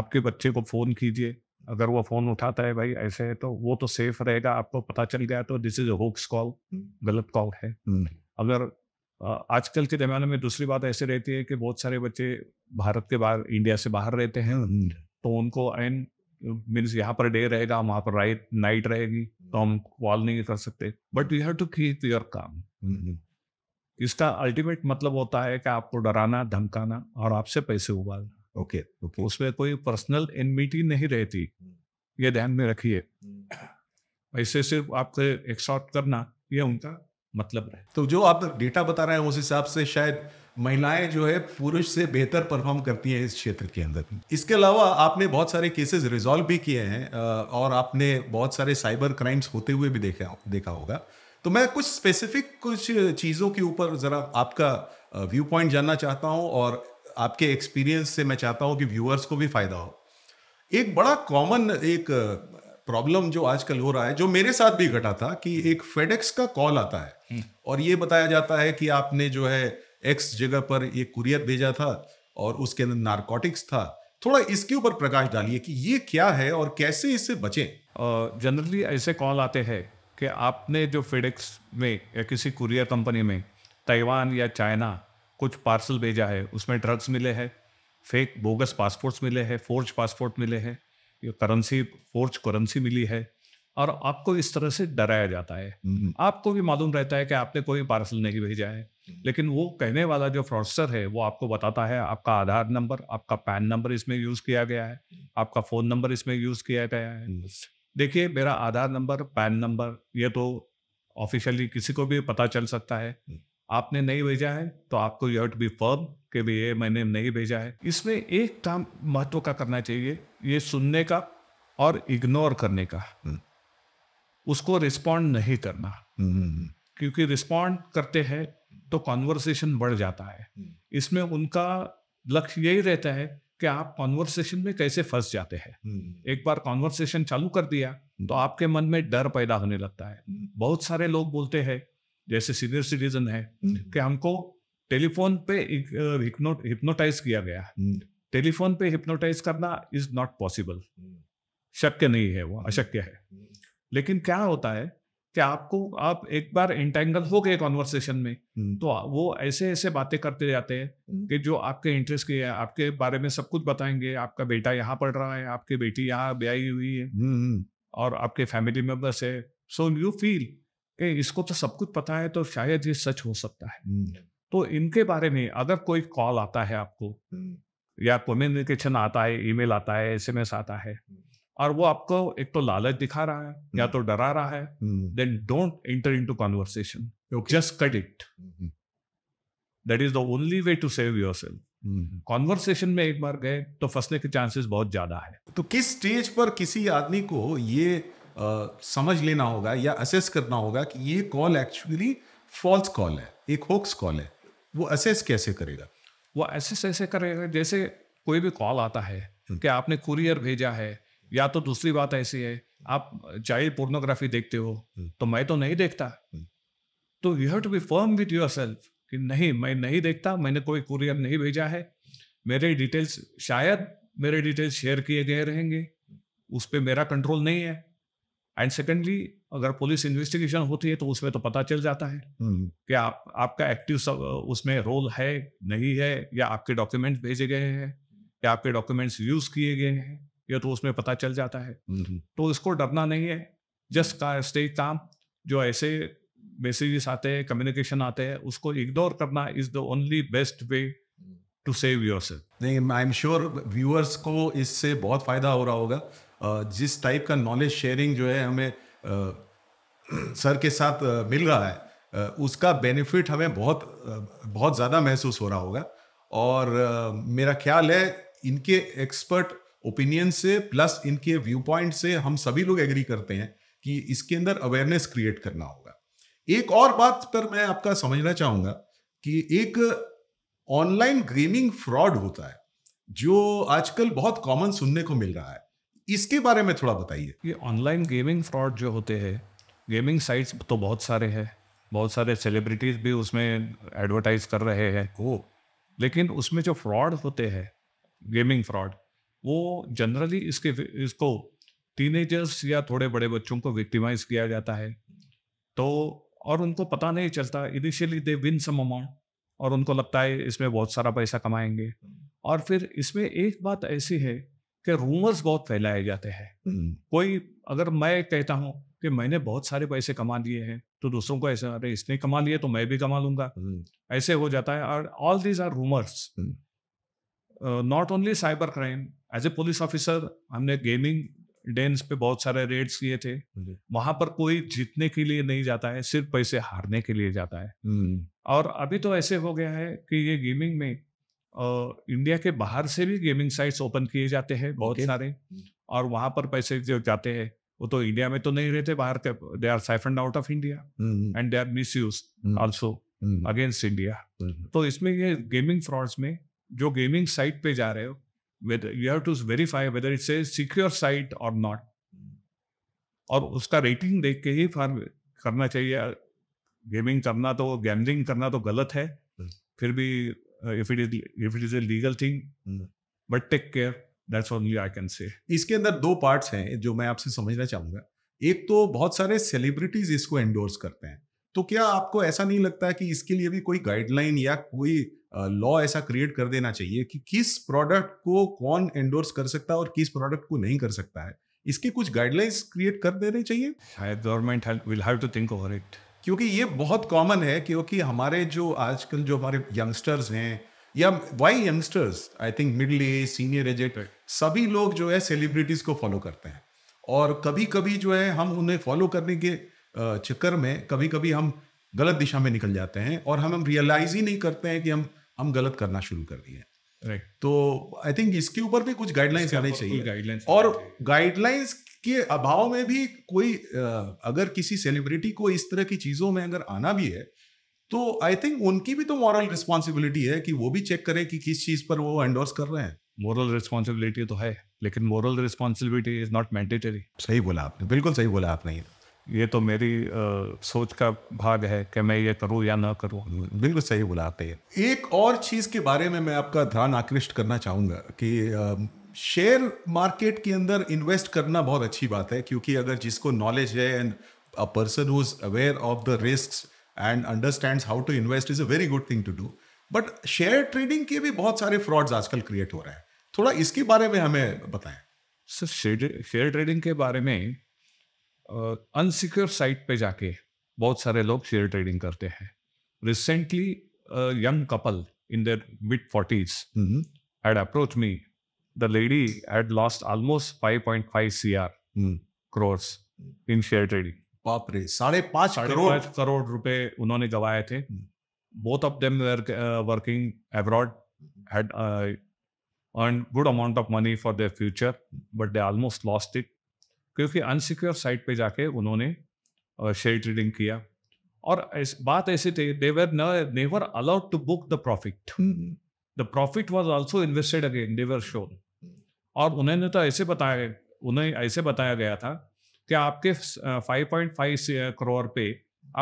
आपके बच्चे को फ़ोन कीजिए अगर वो फ़ोन उठाता है भाई ऐसे है तो वो तो सेफ रहेगा आपको पता चल गया तो दिस इज होक्स कॉल गलत कॉल है हम्म। अगर आजकल के ज़माने में दूसरी बात ऐसे रहती है कि बहुत सारे बच्चे भारत के बाहर इंडिया से बाहर रहते हैं हम्म। तो उनको एन मीन्स यहाँ पर डे रहेगा वहां पर राइट नाइट रहेगी तो हम कॉल नहीं कर सकते but you have to keep your calm इसका अल्टीमेट मतलब होता है कि आपको डराना धमकाना और आपसे पैसे उबालना ओके okay, okay. उसमें कोई पर्सनल एनमिटी नहीं रहती ये ध्यान में रखिए ऐसे हम्म। सिर्फ आपसे एक्सॉर्ट करना ये उनका मतलब है तो जो आप डेटा बता रहे हैं उस हिसाब से शायद महिलाएं जो है पुरुष से बेहतर परफॉर्म करती हैं इस क्षेत्र के अंदर इसके अलावा आपने बहुत सारे केसेस रिजॉल्व भी किए हैं और आपने बहुत सारे साइबर क्राइम्स होते हुए भी देखा देखा होगा तो मैं कुछ स्पेसिफिक कुछ चीज़ों के ऊपर ज़रा आपका व्यू पॉइंट जानना चाहता हूँ और आपके एक्सपीरियंस से मैं चाहता हूँ कि व्यूअर्स को भी फ़ायदा हो एक बड़ा कॉमन एक प्रॉब्लम जो आजकल हो रहा है जो मेरे साथ भी घटा था कि एक फेडेक्स का कॉल आता है हम्म। और ये बताया जाता है कि आपने जो है एक्स जगह पर ये कुरियर भेजा था और उसके अंदर नारकोटिक्स था थोड़ा इसके ऊपर प्रकाश डालिए कि ये क्या है और कैसे इससे बचें जनरली ऐसे कॉल आते हैं कि आपने जो फिडिक्स में या किसी कुरियर कंपनी में ताइवान या चाइना कुछ पार्सल भेजा है उसमें ड्रग्स मिले हैं फेक बोगस पासपोर्ट्स मिले हैं फोर्ज पासपोर्ट मिले हैं ये करेंसी फोर्ज करेंसी मिली है और आपको इस तरह से डराया जाता है हम्म। आपको भी मालूम रहता है कि आपने कोई पार्सल नहीं भेजा है हम्म। लेकिन वो कहने वाला जो फ्रॉडस्टर है वो आपको बताता है आपका आधार नंबर आपका पैन नंबर इसमें यूज किया गया है हम्म। आपका फोन नंबर इसमें यूज किया गया है देखिए मेरा आधार नंबर पैन नंबर ये तो ऑफिशियली किसी को भी पता चल सकता है हम्म। आपने नहीं भेजा है तो आपको यू टू बी फर्म कि भी ये मैंने नहीं भेजा है इसमें एक काम महत्व का करना चाहिए ये सुनने का और इग्नोर करने का उसको रिस्पॉन्ड नहीं करना क्योंकि रिस्पॉन्ड करते हैं तो कॉन्वर्सेशन बढ़ जाता है हम्म। इसमें उनका लक्ष्य यही रहता है कि आप कॉन्वर्सेशन में कैसे फंस जाते हैं हम्म। एक बार कॉन्वर्सेशन चालू कर दिया हम्म। तो आपके मन में डर पैदा होने लगता है बहुत सारे लोग बोलते हैं जैसे सीनियर सिटीजन है कि हमको टेलीफोन पे हिप्नोटाइज किया गया टेलीफोन पे हिप्नोटाइज करना इज नॉट पॉसिबल शक्य नहीं है वो अशक्य है लेकिन क्या होता है कि आपको आप एक बार इंटेंगल हो गए कॉन्वर्सेशन में हम्म। तो वो ऐसे ऐसे बातें करते जाते हैं हम्म। कि जो आपके इंटरेस्ट की है आपके बारे में सब कुछ बताएंगे आपका बेटा यहाँ पढ़ रहा है आपकी बेटी यहाँ ब्याई हुई है हम्म, और आपके फैमिली मेम्बर्स है सो यू फील कि इसको तो सब कुछ पता है तो शायद ये सच हो सकता है तो इनके बारे में अगर कोई कॉल आता है आपको या कम्युनिकेशन आता है ईमेल आता है एसएमएस आता है और वो आपको एक तो लालच दिखा रहा है या हम्म। तो डरा रहा है then don't enter into conversation just cut it that is the only way to save yourself conversation में एक बार गए तो फंसने के चांसेस बहुत ज्यादा है तो किस स्टेज पर किसी आदमी को ये आ, समझ लेना होगा या असेस करना होगा कि ये कॉल एक्चुअली फॉल्स कॉल है एक होक्स कॉल है वो असेस कैसे करेगा वो असेस ऐसे करेगा जैसे कोई भी कॉल आता है हम्म। कि आपने कुरियर भेजा है या तो दूसरी बात ऐसी है आप चाइल्ड पोर्नोग्राफी देखते हो हम्म। तो मैं तो नहीं देखता हम्म। तो you have to be firm with yourself कि नहीं मैं नहीं देखता मैंने कोई कुरियर नहीं भेजा है मेरे डिटेल्स शायद मेरे डिटेल्स शेयर किए गए रहेंगे उस पर मेरा कंट्रोल नहीं है एंड सेकेंडली अगर पुलिस इन्वेस्टिगेशन होती है तो उसमें तो पता चल जाता है हम्म। कि आप आपका एक्टिव सब उसमें रोल है नहीं है या आपके डॉक्यूमेंट्स भेजे गए हैं या आपके डॉक्यूमेंट्स यूज किए गए हैं ये तो उसमें पता चल जाता है तो इसको डरना नहीं है जस्ट का स्टेज काम जो ऐसे मैसेजेस आते हैं कम्युनिकेशन आते हैं उसको इग्नोर करना is the only best way to save yourself नहीं आई एम श्योर व्यूअर्स को इससे बहुत फ़ायदा हो रहा होगा जिस टाइप का नॉलेज शेयरिंग जो है हमें सर के साथ मिल रहा है उसका बेनिफिट हमें बहुत बहुत ज़्यादा महसूस हो रहा होगा और मेरा ख्याल है इनके एक्सपर्ट ओपिनियन से प्लस इनके व्यू पॉइंट से हम सभी लोग एग्री करते हैं कि इसके अंदर अवेयरनेस क्रिएट करना होगा एक और बात पर मैं आपका समझना चाहूंगा कि एक ऑनलाइन गेमिंग फ्रॉड होता है जो आजकल बहुत कॉमन सुनने को मिल रहा है इसके बारे में थोड़ा बताइए ये ऑनलाइन गेमिंग फ्रॉड जो होते हैं गेमिंग साइट्स तो बहुत सारे हैं बहुत सारे सेलिब्रिटीज भी उसमें एडवर्टाइज कर रहे हैं हो लेकिन उसमें जो फ्रॉड होते हैं गेमिंग फ्रॉड वो जनरली इसके इसको टीनेजर्स या थोड़े बड़े बच्चों को विक्टिमाइज किया जाता है तो और उनको पता नहीं चलता initially they win some amount और उनको लगता है इसमें बहुत सारा पैसा कमाएंगे और फिर इसमें एक बात ऐसी है कि रूमर्स बहुत फैलाए जाते हैं हम्म। कोई अगर मैं कहता हूँ कि मैंने बहुत सारे पैसे कमा लिए हैं तो दूसरों को ऐसा अरे इसने कमा लिए तो मैं भी कमा लूंगा हम्म। ऐसे हो जाता है और all these are rumours not only cyber crime as a police officer हमने गेमिंग डेन्स पे बहुत सारे रेड्स किए थे वहां पर कोई जीतने के लिए नहीं जाता है सिर्फ पैसे हारने के लिए जाता है हम्म। और अभी तो ऐसे हो गया है कि ये गेमिंग में इंडिया uh, के बाहर से भी गेमिंग साइट्स ओपन किए जाते हैं बहुत सारे हम्म। और वहां पर पैसे जो जाते हैं वो तो इंडिया में तो नहीं रहते बाहर के they are siphoned out of India and they are misuse also against India तो इसमें ये गेमिंग फ्रॉड्स में जो गेमिंग साइट पे जा रहे हो whether you have to verify whether it says secure site or not और उसका रेटिंग देख के ही फार्म करना चाहिए गेमिंग करना तो गैमलिंग करना तो गलत है hmm. फिर भी if it is if it is a legal thing but take care that's all I can say इसके अंदर दो पार्ट्स हैं जो मैं आपसे समझना चाहूँगा एक तो बहुत सारे सेलिब्रिटीज इसको एंडोर्स करते हैं तो क्या आपको ऐसा नहीं लगता है कि इसके लिए भी कोई गाइडलाइन या कोई लॉ ऐसा क्रिएट कर देना चाहिए कि किस प्रोडक्ट को कौन एंडोर्स कर सकता है और किस प्रोडक्ट को नहीं कर सकता है इसके कुछ गाइडलाइंस क्रिएट कर देने चाहिए शायद government will have to think over it क्योंकि ये बहुत कॉमन है क्योंकि हमारे जो आजकल जो हमारे यंगस्टर्स हैं या why youngsters I think middle age senior aged सभी लोग जो है सेलिब्रिटीज को फॉलो करते हैं और कभी कभी जो है हम उन्हें फॉलो करने के चक्कर में कभी कभी हम गलत दिशा में निकल जाते हैं और हम हम रियलाइज ही नहीं करते हैं कि हम हम गलत करना शुरू कर दिए राइट तो आई थिंक इसके ऊपर भी कुछ गाइडलाइंस आने चाहिए गाइडलाइंस और गाइडलाइंस के अभाव में भी कोई अगर किसी सेलिब्रिटी को इस तरह की चीज़ों में अगर आना भी है तो आई थिंक उनकी भी तो मॉरल रिस्पॉन्सिबिलिटी है कि वो भी चेक करें कि किस चीज़ पर वो एंडोर्स कर रहे हैं मॉरल रिस्पॉन्सिबिलिटी तो है लेकिन moral responsibility is not mandatory सही बोला आपने बिल्कुल सही बोला आपने ये ये तो मेरी आ, सोच का भाग है कि मैं ये करूँ या ना करूँ बिल्कुल सही बुलाते हैं एक और चीज़ के बारे में मैं आपका ध्यान आकृष्ट करना चाहूँगा कि शेयर मार्केट के अंदर इन्वेस्ट करना बहुत अच्छी बात है क्योंकि अगर जिसको नॉलेज है and a person who is aware of the risk and understand how to invest is a very good thing to do but share trading के भी बहुत सारे फ्रॉड्स आजकल क्रिएट हो रहे हैं थोड़ा इसके बारे में हमें बताएं सर शेयर ट्रेडिंग के बारे में अनसिक्योर साइट पे जाके बहुत सारे लोग शेयर ट्रेडिंग करते हैं recently young couple in their mid forties had approach me the lady had lost almost five five point C R crores in share trading बाप रे साढ़े पांच करोड़ करोड़ रुपए उन्होंने गवाए थे both of them working abroad had earn good amount of money for for future but they almost lost it क्योंकि unsecure site पे जाके उन्होंने शेयर ट्रेडिंग किया और ऐस, बात ऐसी थी they were never allowed to book the profit the profit was also invested again they were shown और उन्होंने तो ऐसे बताया उन्हें ऐसे बताया गया था कि आपके 5.5 करोड़ पे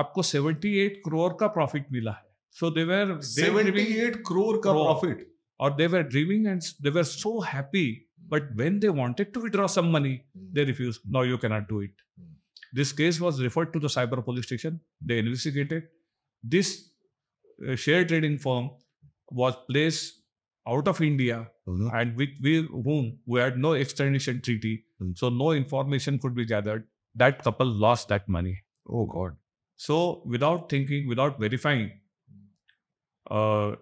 आपको 78 करोड़ का प्रॉफिट मिला है सो देवर 78 करोड़ का प्रॉफिट और they were dreaming and they were so happy But when they wanted to withdraw some money, hmm. they refused. No, you cannot do it. Hmm. This case was referred to the cyber police station. They investigated. This uh, share trading firm was placed out of India mm-hmm. and with, with whom we had no extradition treaty. mm So no information could be gathered. That couple lost that money. Oh God. So without thinking, without verifying, hmm. uh,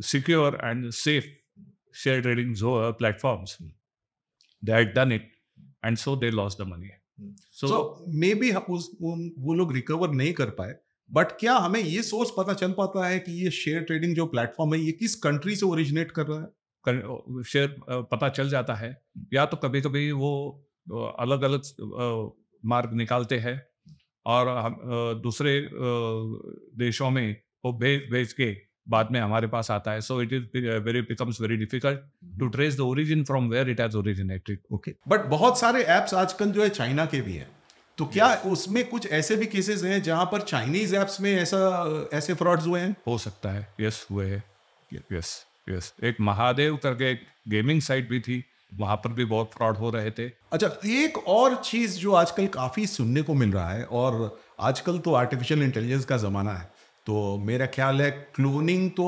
secure and safe share trading platforms, mm they had done it and so they loss the money so maybe वो लोग recover नहीं कर पाए but क्या हमें ये source पता चल पाता है कि ये शेयर ट्रेडिंग जो प्लेटफॉर्म है ये किस कंट्री से ओरिजिनेट कर रहा है शेयर पता चल जाता है या तो कभी कभी वो अलग अलग मार्ग निकालते हैं और दूसरे देशों में वो भेज भेज के बाद में हमारे पास आता है so it is very becomes very difficult to trace the origin from where it has originated okay but बहुत सारे ऐप्स आजकल जो है चाइना के भी हैं तो क्या yes. उसमें कुछ ऐसे भी केसेस हैं जहां पर चाइनीज ऐप्स में ऐसा ऐसे फ्रॉड्स हुए हैं हो सकता है यस हुए हैं यस यस एक महादेव करके एक गेमिंग साइट भी थी वहां पर भी बहुत फ्रॉड हो रहे थे अच्छा एक और चीज जो आजकल काफी सुनने को मिल रहा है और आजकल तो आर्टिफिशियल इंटेलिजेंस का जमाना है तो मेरा ख्याल है क्लोनिंग तो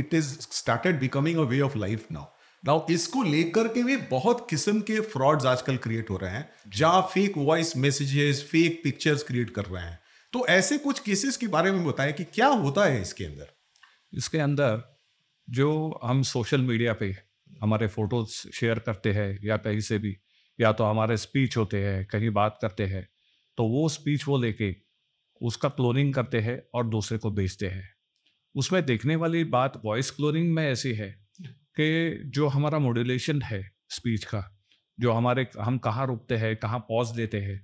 it is started becoming a way of life now now इसको लेकर के भी बहुत किस्म के फ्रॉड्स आजकल क्रिएट हो रहे हैं जहाँ fake voice messages fake pictures create कर रहे हैं तो ऐसे कुछ केसेस के बारे में बताएं कि क्या होता है इसके अंदर इसके अंदर जो हम सोशल मीडिया पे हमारे फोटोज शेयर करते हैं या कहीं से भी या तो हमारे स्पीच होते हैं कहीं बात करते हैं तो वो स्पीच वो लेके उसका क्लोनिंग करते हैं और दूसरे को बेचते हैं उसमें देखने वाली बात वॉइस क्लोनिंग में ऐसी है कि जो हमारा मॉड्यूलेशन है स्पीच का जो हमारे हम कहाँ रुकते हैं कहाँ पॉज लेते हैं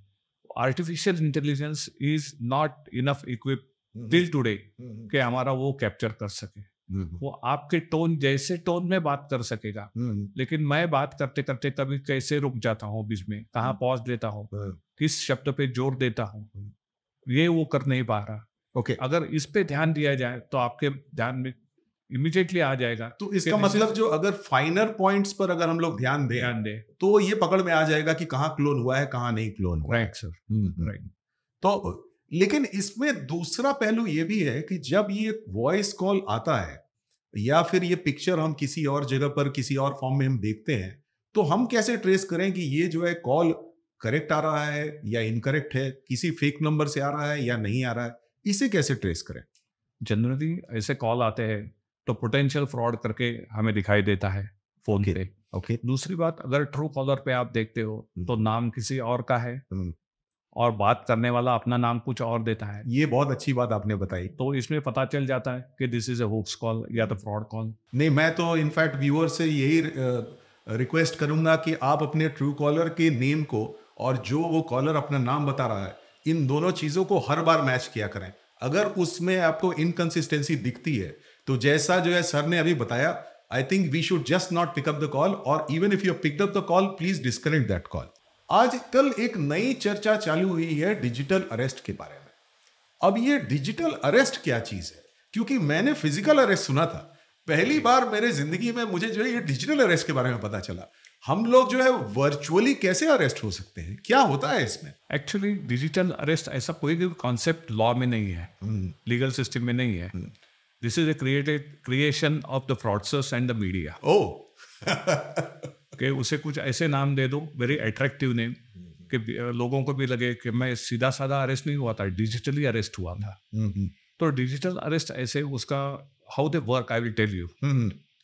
artificial intelligence is not enough equip till today कि हमारा वो कैप्चर कर सके हम्म, हम्म। वो आपके टोन जैसे टोन में बात कर सकेगा हम्म, लेकिन मैं बात करते करते कभी कैसे रुक जाता हूँ बीच में कहाँ पॉज लेता हूँ किस शब्द पे जोर देता हूँ ये वो कर नहीं पा रहा ओके okay. अगर इस पे ध्यान दिया जाए तो आपके ध्यान में इमिडिएटली आ जाएगा तो इसका मतलब जो अगर फाइनर पॉइंट्स पर अगर हम लोग ध्यान दें ध्यान दें तो ये पकड़ में आ जाएगा कि कहाँ क्लोन हुआ है कहाँ नहीं क्लोन हुआ राइट सर राइट तो लेकिन इसमें दूसरा पहलू ये भी है कि जब ये वॉइस कॉल आता है या फिर ये पिक्चर हम किसी और जगह पर किसी और फॉर्म में हम देखते हैं तो हम कैसे ट्रेस करें कि ये जो है कॉल करेक्ट आ रहा है या इनकरेक्ट है किसी फेक नंबर से आ रहा है या नहीं आ रहा है इसे कैसे ट्रेस करें जनरली ऐसे कॉल आते हैं तो पोटेंशियल फ्रॉड करके हमें दिखाई देता है फोन के ओके दूसरी बात अगर ट्रू कॉलर पे आप देखते हो हम्म। तो नाम किसी और का है हम्म। और बात करने वाला अपना नाम कुछ और देता है ये बहुत अच्छी बात आपने बताई तो इसमें पता चल जाता है कि this is a hoax call या तो फ्रॉड कॉल नहीं मैं तो इनफैक्ट व्यूअर से यही रिक्वेस्ट करूंगा कि आप अपने ट्रू कॉलर के नेम को और जो वो कॉलर अपना नाम बता रहा है इन दोनों चीज़ों को हर बार मैच किया करें अगर उसमें आपको इनकन्सिस्टेंसी दिखती है तो जैसा जो है सर ने अभी बताया I think we should just not pick up the call और even if you pick up the call please disconnect that call आज कल एक नई चर्चा चालू हुई है डिजिटल अरेस्ट के बारे में अब ये डिजिटल अरेस्ट क्या चीज है क्योंकि मैंने फिजिकल अरेस्ट सुना था पहली बार मेरे जिंदगी में मुझे जो है ये डिजिटल अरेस्ट के बारे में पता चला हम लोग जो है वर्चुअली कैसे अरेस्ट हो सकते हैं क्या होता है इसमें एक्चुअली डिजिटल अरेस्ट ऐसा कोई भी कॉन्सेप्ट लॉ में नहीं है लीगल सिस्टम हम्म। में नहीं है this is created creation of the fraudsters and the media ओ कि उसे कुछ ऐसे नाम दे दो वेरी अट्रैक्टिव नेम कि लोगों को भी लगे कि मैं सीधा साधा अरेस्ट नहीं हुआ था डिजिटली अरेस्ट हुआ था हम्म, हम्म। तो डिजिटल अरेस्ट ऐसे उसका how they work I will tell you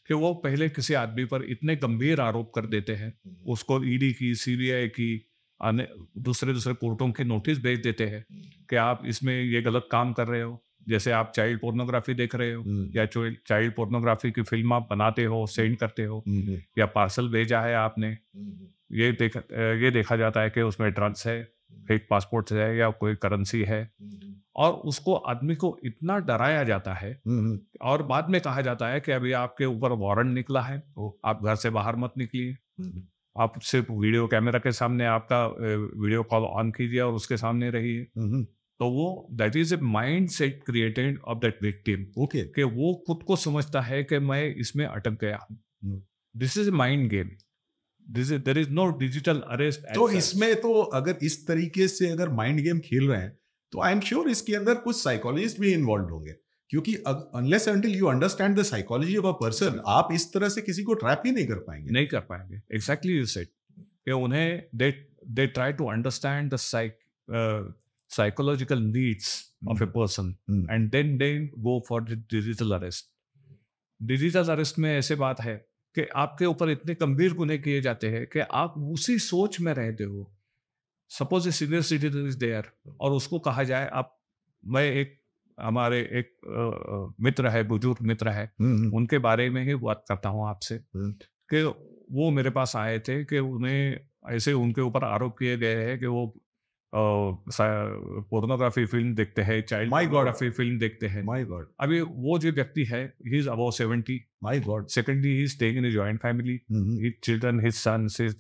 कि वो पहले किसी आदमी पर इतने गंभीर आरोप कर देते हैं हम्म। उसको ईडी e की सीबीआई की आने दूसरे दूसरे कोर्टों के नोटिस भेज देते हैं हम्म। कि आप इसमें ये गलत काम कर रहे हो जैसे आप चाइल्ड पोर्नोग्राफी देख रहे हो हम्म। या चाइल्ड पोर्नोग्राफी की फिल्म आप बनाते हो सेंड करते हो या पार्सल भेजा है आपने ये देखा ये देखा जाता है कि उसमें ड्रग्स है फेक पासपोर्ट है या कोई करेंसी है और उसको आदमी को इतना डराया जाता है हम्म, हम्म। और बाद में कहा जाता है कि अभी आपके ऊपर वारंट निकला है तो आप घर से बाहर मत निकलिए हम्म, आप सिर्फ वीडियो कैमरा के सामने आपका वीडियो कॉल ऑन कीजिए और उसके सामने रहिए तो वो that is a mindset created of that victim okay वो खुद को समझता है कि मैं इसमें अटक गया this is mind game there is no digital arrest तो इसमें तो अगर इस तरीके से अगर माइंड गेम खेल रहे हैं तो आई एम श्योर इसके अंदर कुछ साइकोलॉजिस्ट भी इन्वॉल्व होंगे क्योंकि unless until you understand the psychology of a person आप इस तरह से किसी को ट्रैप ही नहीं कर पाएंगे नहीं कर पाएंगे एग्जैक्टली यू सेट कि उन्हें they they try to understand the psychological needs of of person and then they go for the digital arrest digital arrest में ऐसे बात है कि आपके ऊपर इतने गंभीर गुने किए जाते हैं कि आप उसी सोच में रहते हो suppose a senior citizen is there और उसको कहा जाए आप मैं एक हमारे एक आ, मित्र है बुजुर्ग मित्र है उनके बारे में ही बात करता हूँ आपसे कि वो मेरे पास आए थे कि उन्हें ऐसे उनके ऊपर आरोप किए गए हैं कि वो पोर्नोग्राफी फिल्म देखते हैं चाइल्ड माइगोग्राफी फिल्म देखते हैं माय गॉड अभी वो जो व्यक्ति है he is about seventy my god secondly he staying in joint family his children his son his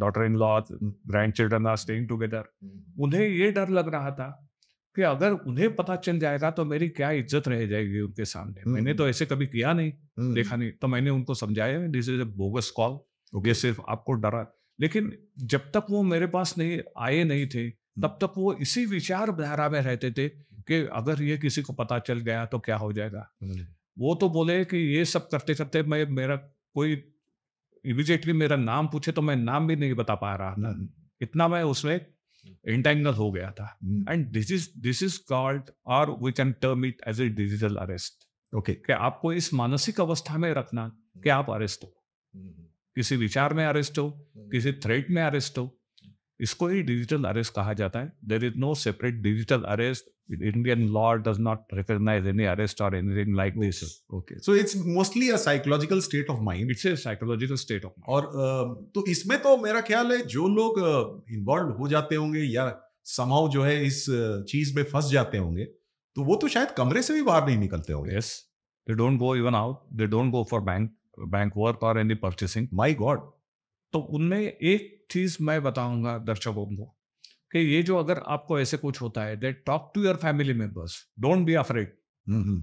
daughter in law grandchildren are staying together उन्हें ये डर लग रहा था कि अगर उन्हें पता चल जाएगा तो मेरी क्या इज्जत रह जाएगी उनके सामने mm-hmm. मैंने तो ऐसे कभी किया नहीं mm-hmm. देखा नहीं तो मैंने उनको समझाया this is a bogus call ये सिर्फ आपको डरा लेकिन जब तक वो मेरे पास नहीं आए नहीं थे हम्म। तब तक वो इसी विचारधारा में रहते थे कि अगर ये किसी को पता चल गया तो क्या हो जाएगा हम्म। वो तो बोले कि ये सब करते करते मैं मेरा कोई इमिजिएटली मेरा नाम पूछे तो मैं नाम भी नहीं बता पा रहा था हम्म। इतना मैं उसमें इंटेंगल हो गया था and this is this is called और we can term it as a digital arrest okay आपको इस मानसिक अवस्था में रखना कि आप अरेस्ट हो किसी विचार में अरेस्ट हो हम्म। किसी थ्रेट में अरेस्ट हो इसको ही डिजिटल अरेस्ट कहा जाता है there is no separate digital arrest Indian law does not recognize any arrest or anything like this. Okay, so it's mostly a psychological state of mind. It's a psychological state of mind. और तो इसमें तो मेरा ख्याल है जो लोग involve हो जाते होंगे या समाव जो है इस चीज में फंस जाते होंगे तो वो तो शायद कमरे से भी बाहर नहीं निकलते होंगे yes they don't go even out they don't go for bank bank work और एनी परचेसिंग माई गॉड तो उनमें एक चीज मैं बताऊंगा दर्शकों को कि ये जो अगर आपको ऐसे कुछ होता है that talk to your family members don't be afraid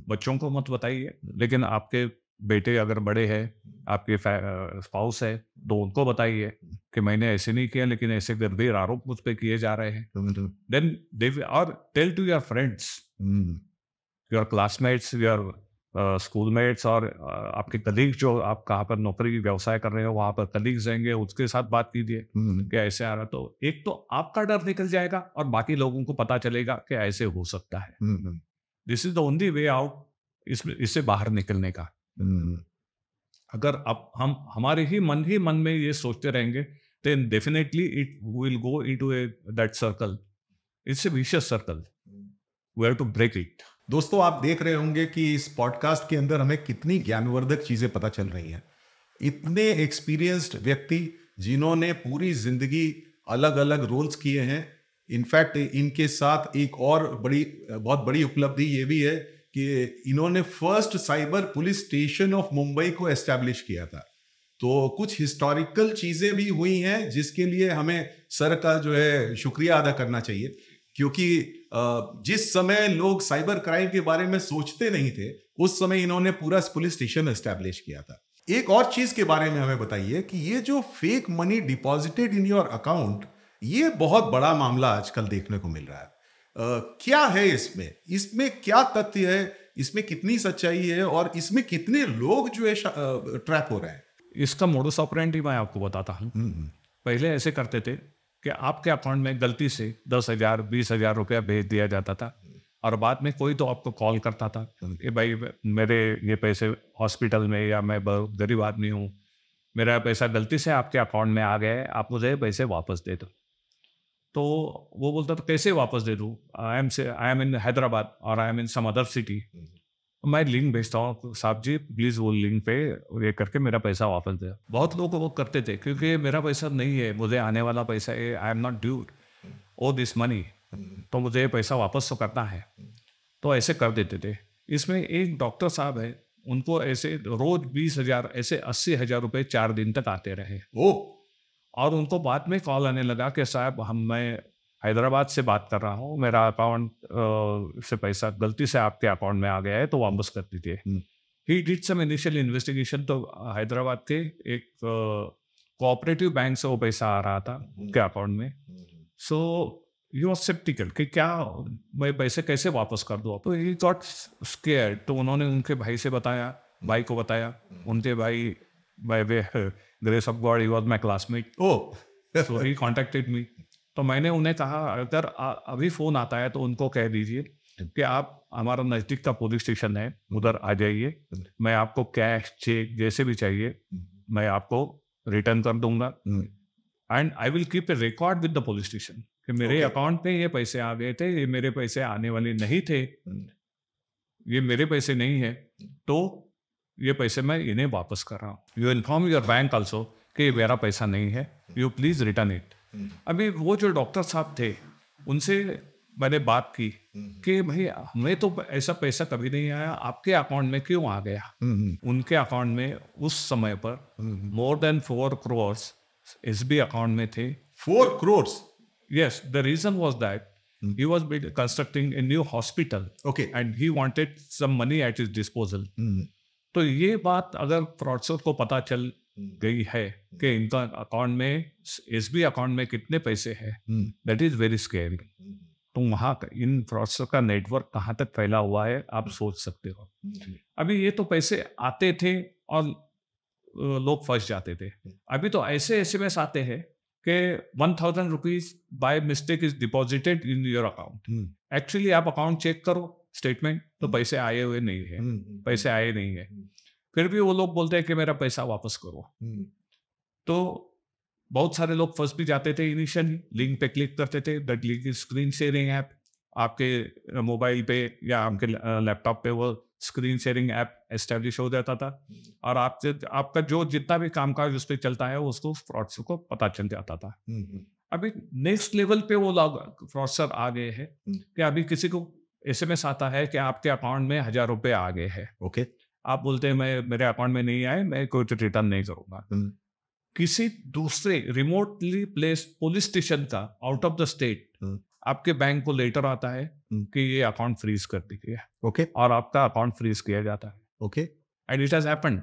बच्चों को मत बताइए लेकिन आपके बेटे अगर बड़े हैं आपके स्पाउस है तो उनको बताइए कि मैंने ऐसे नहीं किया लेकिन ऐसे गंभीर आरोप मुझ पर किए जा रहे हैं देन दे और tell to your friends your classmates your schoolmates और आपके कलीग जो आप कहाँ पर नौकरी व्यवसाय कर रहे हो वहाँ पर कलीग्स रहेंगे उसके साथ बात कीजिए कि ऐसे आ रहा तो एक तो आपका डर निकल जाएगा और बाकी लोगों को पता चलेगा कि ऐसे हो सकता है this is the only way out इसमें इससे बाहर निकलने का अगर अब हम हमारे ही मन ही मन में ये सोचते रहेंगे then definitely it will go into a that circle it's a vicious circle we have to break it दोस्तों आप देख रहे होंगे कि इस पॉडकास्ट के अंदर हमें कितनी ज्ञानवर्धक चीजें पता चल रही हैं इतने एक्सपीरियंस्ड व्यक्ति जिन्होंने पूरी जिंदगी अलग अलग रोल्स किए हैं इनफैक्ट इनके साथ एक और बड़ी बहुत बड़ी उपलब्धि ये भी है कि इन्होंने first cyber police station of Mumbai को एस्टेब्लिश किया था तो कुछ हिस्टोरिकल चीज़ें भी हुई हैं जिसके लिए हमें सर का जो है शुक्रिया अदा करना चाहिए क्योंकि जिस समय लोग साइबर क्राइम के बारे में सोचते नहीं थे उस समय इन्होंने पूरा पुलिस स्टेशन एस्टेब्लिश किया था एक और चीज के बारे में हमें बताइए कि ये जो fake money deposited in your account ये बहुत बड़ा मामला आजकल देखने को मिल रहा है Uh, क्या है इसमें इसमें क्या तथ्य है इसमें कितनी सच्चाई है और इसमें कितने लोग जो है ट्रैप हो रहे हैं इसका मोडस ऑपरेंट ही मैं आपको बताता हूँ हम्म, हम्म। पहले ऐसे करते थे कि आपके अकाउंट में गलती से दस हज़ार बीस हज़ार रुपया भेज दिया जाता था और बाद में कोई तो आपको कॉल करता था कि भाई मेरे ये पैसे हॉस्पिटल में या मैं गरीब आदमी हूँ मेरा पैसा गलती से आपके अकाउंट में आ गया है आप मुझे पैसे वापस दे दो तो वो बोलता था कैसे वापस दे दूँ आई एम से आई एम इन हैदराबाद और I am in some other city मैं लिंक भेजता हूँ साहब जी प्लीज़ वो लिंक पे ये करके मेरा पैसा वापस दे बहुत लोग वो करते थे क्योंकि मेरा पैसा नहीं है मुझे आने वाला पैसा है I am not due of this money तो मुझे पैसा वापस तो करना है तो ऐसे कर देते थे इसमें एक डॉक्टर साहब है उनको ऐसे रोज बीस हजार ऐसे अस्सी हजार रुपये चार दिन तक आते रहे वो और उनको बाद में कॉल आने लगा कि साहब हम मैं हैदराबाद से बात कर रहा हूँ मेरा अकाउंट से पैसा गलती से आपके अकाउंट में आ गया है तो वापस कर दीजिए he did some initial investigation तो हैदराबाद के एक कोऑपरेटिव बैंक से वो पैसा आ रहा था उनके हम्म। अकाउंट में सो यू आर सेप्टिकल कि क्या मैं पैसे कैसे वापस कर दूँ तो ही गॉट स्केयर तो उन्होंने उनके भाई से बताया हम्म। भाई को बताया हम्म। उनके भाई by way grace of God he was my classmate oh so he contacted me तो मैंने उन्हें कहा अगर अभी फ़ोन आता है तो उनको कह दीजिए कि आप हमारा नज़दीक का पुलिस स्टेशन है उधर आ जाइए मैं आपको कैश चेक जैसे भी चाहिए मैं आपको रिटर्न कर दूंगा and I will keep a record with the police station कि मेरे okay. अकाउंट पे ये पैसे आ गए थे ये मेरे पैसे आने वाले नहीं थे ये मेरे पैसे नहीं है तो ये पैसे मैं इन्हें वापस कर रहा हूँ you inform your bank also कि ये मेरा पैसा नहीं है यू प्लीज़ रिटर्न इट हम्म। अभी वो जो डॉक्टर साहब थे उनसे मैंने बात की हम्म। कि भाई हमें तो ऐसा पैसा कभी नहीं आया आपके अकाउंट में क्यों आ गया हम्म, उनके अकाउंट में उस समय पर more than four crores S B account में थे four crores yes the reason was that he was constructing a new hospital okay and he wanted some money at his disposal disposal तो ये बात अगर प्रोड्यूसर को पता चल हम्म। गई है कि हम्म। इनका अकाउंट में एस बी अकाउंट में कितने पैसे हैं दैट इज वेरी स्केरी तो वहाँ इन फ्रॉडस्टर का नेटवर्क कहाँ तक फैला हुआ है आप हम्म। सोच सकते हो अभी ये तो पैसे आते थे और लोग फंस जाते थे अभी तो ऐसे एस एम एस आते हैं कि one thousand rupees by mistake is deposited in your account actually आप अकाउंट चेक करो स्टेटमेंट तो पैसे आए हुए नहीं है पैसे आए नहीं है फिर भी वो लोग बोलते हैं कि मेरा पैसा वापस करो तो बहुत सारे लोग फंस भी जाते थे इनिशियली लिंक पे क्लिक करते थे लिंक स्क्रीन शेयरिंग ऐप आपके मोबाइल पे या आपके लैपटॉप पे वो स्क्रीन शेयरिंग ऐप एस्टेब्लिश हो जाता था और आपसे आपका जो जितना भी कामकाज उस पर चलता है उसको फ्रॉडसर को पता चल जाता था अभी नेक्स्ट लेवल पे वो लोग फ्रॉडसर आ गए हैं कि अभी किसी को एस आता है कि आपके अकाउंट में हजार रुपये आ गए हैं ओके okay. आप बोलते हैं मैं मेरे अकाउंट में नहीं आए मैं कोई रिटर्न नहीं करूंगा हम्म। किसी दूसरे रिमोटली प्लेस पुलिस स्टेशन का आउट ऑफ द स्टेट आपके बैंक को लेटर आता है हम्म। कि ये अकाउंट फ्रीज कर दीजिए ओके okay. और आपका अकाउंट फ्रीज किया जाता है okay and it has happened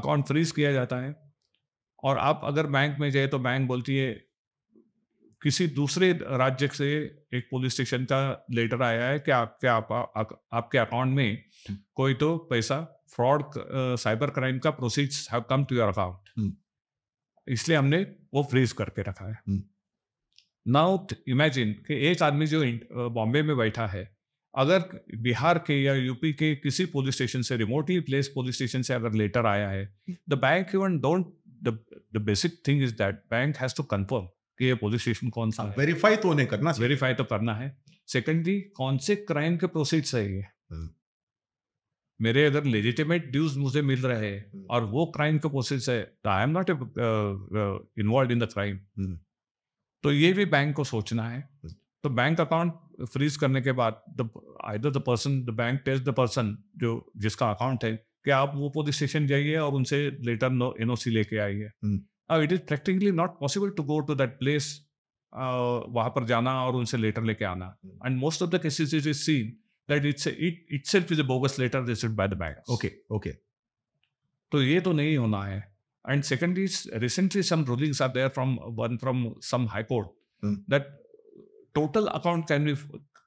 account freeze किया जाता है और आप अगर बैंक में जाए तो बैंक बोलती है किसी दूसरे राज्य से एक पुलिस स्टेशन का लेटर आया है कि आपके आप, आ, आपके अकाउंट में हम्म। कोई तो पैसा फ्रॉड साइबर क्राइम का proceeds have come to your account इसलिए हमने वो फ्रीज करके रखा है नाउ हम्म। इमेजिन कि एक आदमी जो बॉम्बे में बैठा है अगर बिहार के या यूपी के किसी पुलिस स्टेशन से रिमोटली प्लेस पुलिस स्टेशन से अगर लेटर आया है the bank even don't the basic thing is that bank has to confirm कि ये पुलिस स्टेशन कौन सा वेरीफाई तो नहीं करना वेरीफाई तो करना है सेकेंडली कौन से क्राइम के प्रोसीड सही है हम्म। मेरे अगर लेजिटिमेट ड्यूज मुझे मिल रहे हैं हम्म। और वो क्राइम का प्रोसेस है तो I am not involve in the crime तो ये भी बैंक को सोचना है हम्म। तो बैंक अकाउंट फ्रीज करने के बाद the either the person the bank test the person जो जिसका अकाउंट है कि आप वो पुलिस स्टेशन जाइए और उनसे लेटर नो एनओसी लेके आइए it is practically not possible to go to that place वहां पर जाना और उनसे लेटर लेके आना and most of the cases is is seen that it's itself is a bogus letter this by the bank okay okay तो ये तो नहीं होना है and second is recently some rulings are there from one from some high court that total account can be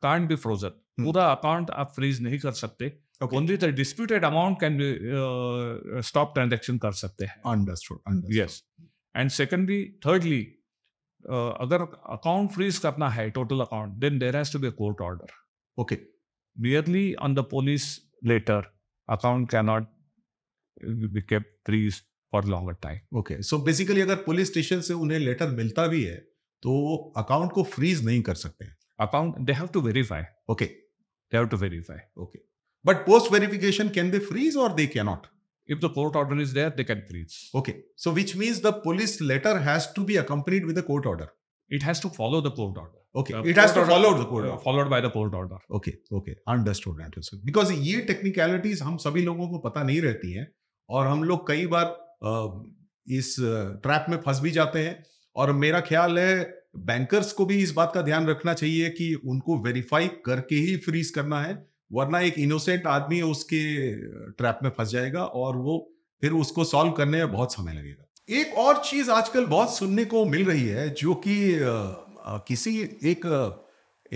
can't be frozen पूरा account आप freeze नहीं कर सकते only the disputed amount can be stop transaction कर सकते हैं understood yes and secondly thirdly अगर account freeze करना है total account then there has to be court order okay merely on the police later account cannot uh, be kept freeze for longer time okay so अगर police station से उन्हें letter मिलता भी है तो account को फ्रीज नहीं कर सकते account they have to verify okay they have to verify okay but post verification can they freeze और they can not If the court order is there, they can freeze. Okay. So which means the police letter has to be accompanied with a court order. It has to follow the court order. Okay. uh, it has to follow the court order. Followed by the court order. Okay. Okay. Understood. Understood. Because ye technicalities hum sabhi logon ko pata nahi rehti नहीं aur hum log kai bar uh, is uh, trap mein phas bhi jate hain aur mera khayal hai bankers को भी इस बात का ध्यान रखना चाहिए कि उनको वेरीफाई करके ही फ्रीज करना है वरना एक इनोसेंट आदमी उसके ट्रैप में फंस जाएगा और वो फिर उसको सॉल्व करने में बहुत समय लगेगा एक और चीज आजकल बहुत सुनने को मिल रही है जो कि किसी एक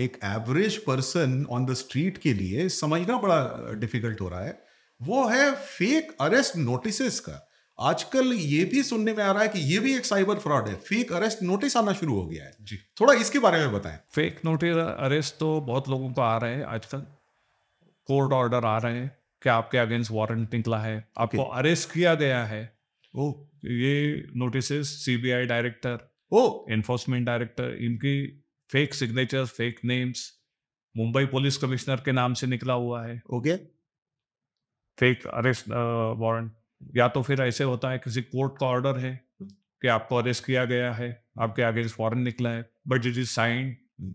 एक average person on the street के लिए समझना बड़ा डिफिकल्ट हो रहा है वो है फेक अरेस्ट नोटिस का आजकल ये भी सुनने में आ रहा है कि ये भी एक साइबर फ्रॉड है फेक अरेस्ट नोटिस आना शुरू हो गया है जी थोड़ा इसके बारे में बताएं फेक नोटिस अरेस्ट तो बहुत लोगों को आ रहे हैं आजकल कोर्ट ऑर्डर आ रहे हैं कि आपके अगेंस्ट वारंट निकला है आपको okay. अरेस्ट किया गया है ओ oh. ये नोटिस CBI director or enforcement director इनकी fake signature fake names Mumbai police commissioner के नाम से निकला हुआ है ओके फेक अरेस्ट वारंट या तो फिर ऐसे होता है किसी कोर्ट का ऑर्डर है कि आपको अरेस्ट किया गया है आपके अगेंस्ट वारंट निकला है but it is signed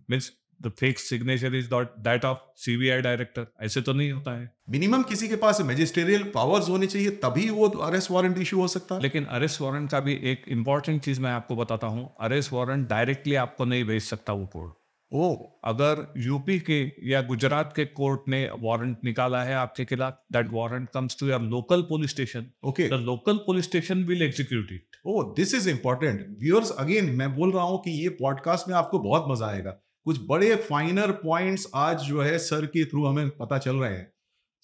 means the fake signature is dot that of CBI director ऐसे तो नहीं होता है मिनिमम किसी के पास मेजिस्टेरियल पावर्स होने चाहिए तभी वो अरेस्ट वारंट इश्यू हो सकता है लेकिन अरेस्ट वारंट का भी एक इंपॉर्टेंट चीज मैं आपको बताता हूँ अरेस्ट वारंट डायरेक्टली आपको नहीं भेज सकता वो कोर्ट ओ अगर यूपी के या गुजरात के कोर्ट ने वारंट निकाला है आपके खिलाफ that warrant comes to your local police station okay the local police station will execute it oh this is important viewers again मैं बोल रहा हूँ कि ये पॉडकास्ट में आपको बहुत मजा आएगा कुछ बड़े फाइनर पॉइंट्स आज जो है सर के थ्रू हमें पता चल रहे हैं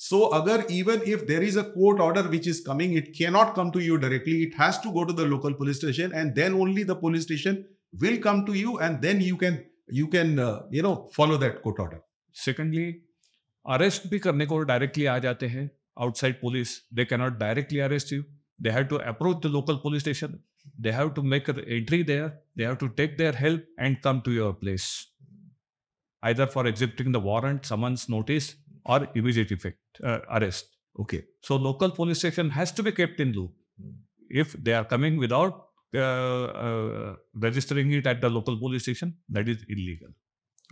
सो so, अगर even if there is a court order which is coming it can not come to you directly it has to go to the local police station and then only the police station will come to you and then you can you can you know follow that court order secondly arrest भी करने को directly आ जाते हैं outside police they can not directly arrest you they have to approach the local police station they have to make entry there they have to take their help and come to your place either for executing the warrant, summons notice, or immediate effect uh, arrest. Okay. So local police station has to be kept in loop. If they are coming without uh, uh, registering it at the local police station, that is illegal.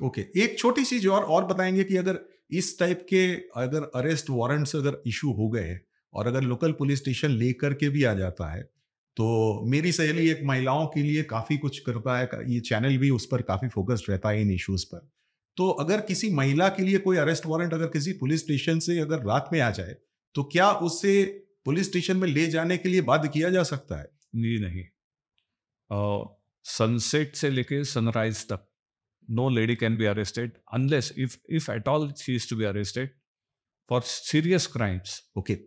okay. एक छोटी सी जो और, और बताएंगे कि अगर इस type के अगर अरेस्ट वारंट्स अगर इशू हो गए और अगर लोकल पुलिस स्टेशन लेकर के भी आ जाता है तो मेरी सहेली एक महिलाओं के लिए काफ़ी कुछ करता है ये चैनल भी उस पर काफ़ी फोकस्ड रहता है इन इश्यूज़ पर तो अगर किसी महिला के लिए कोई अरेस्ट वारंट अगर किसी पुलिस स्टेशन से अगर रात में आ जाए तो क्या उससे पुलिस स्टेशन में ले जाने के लिए बाध्य किया जा सकता है जी नहीं सनसेट से लेके सनराइज तक no lady can be arrested unless if if at all she is to be arrested for serious crimes okay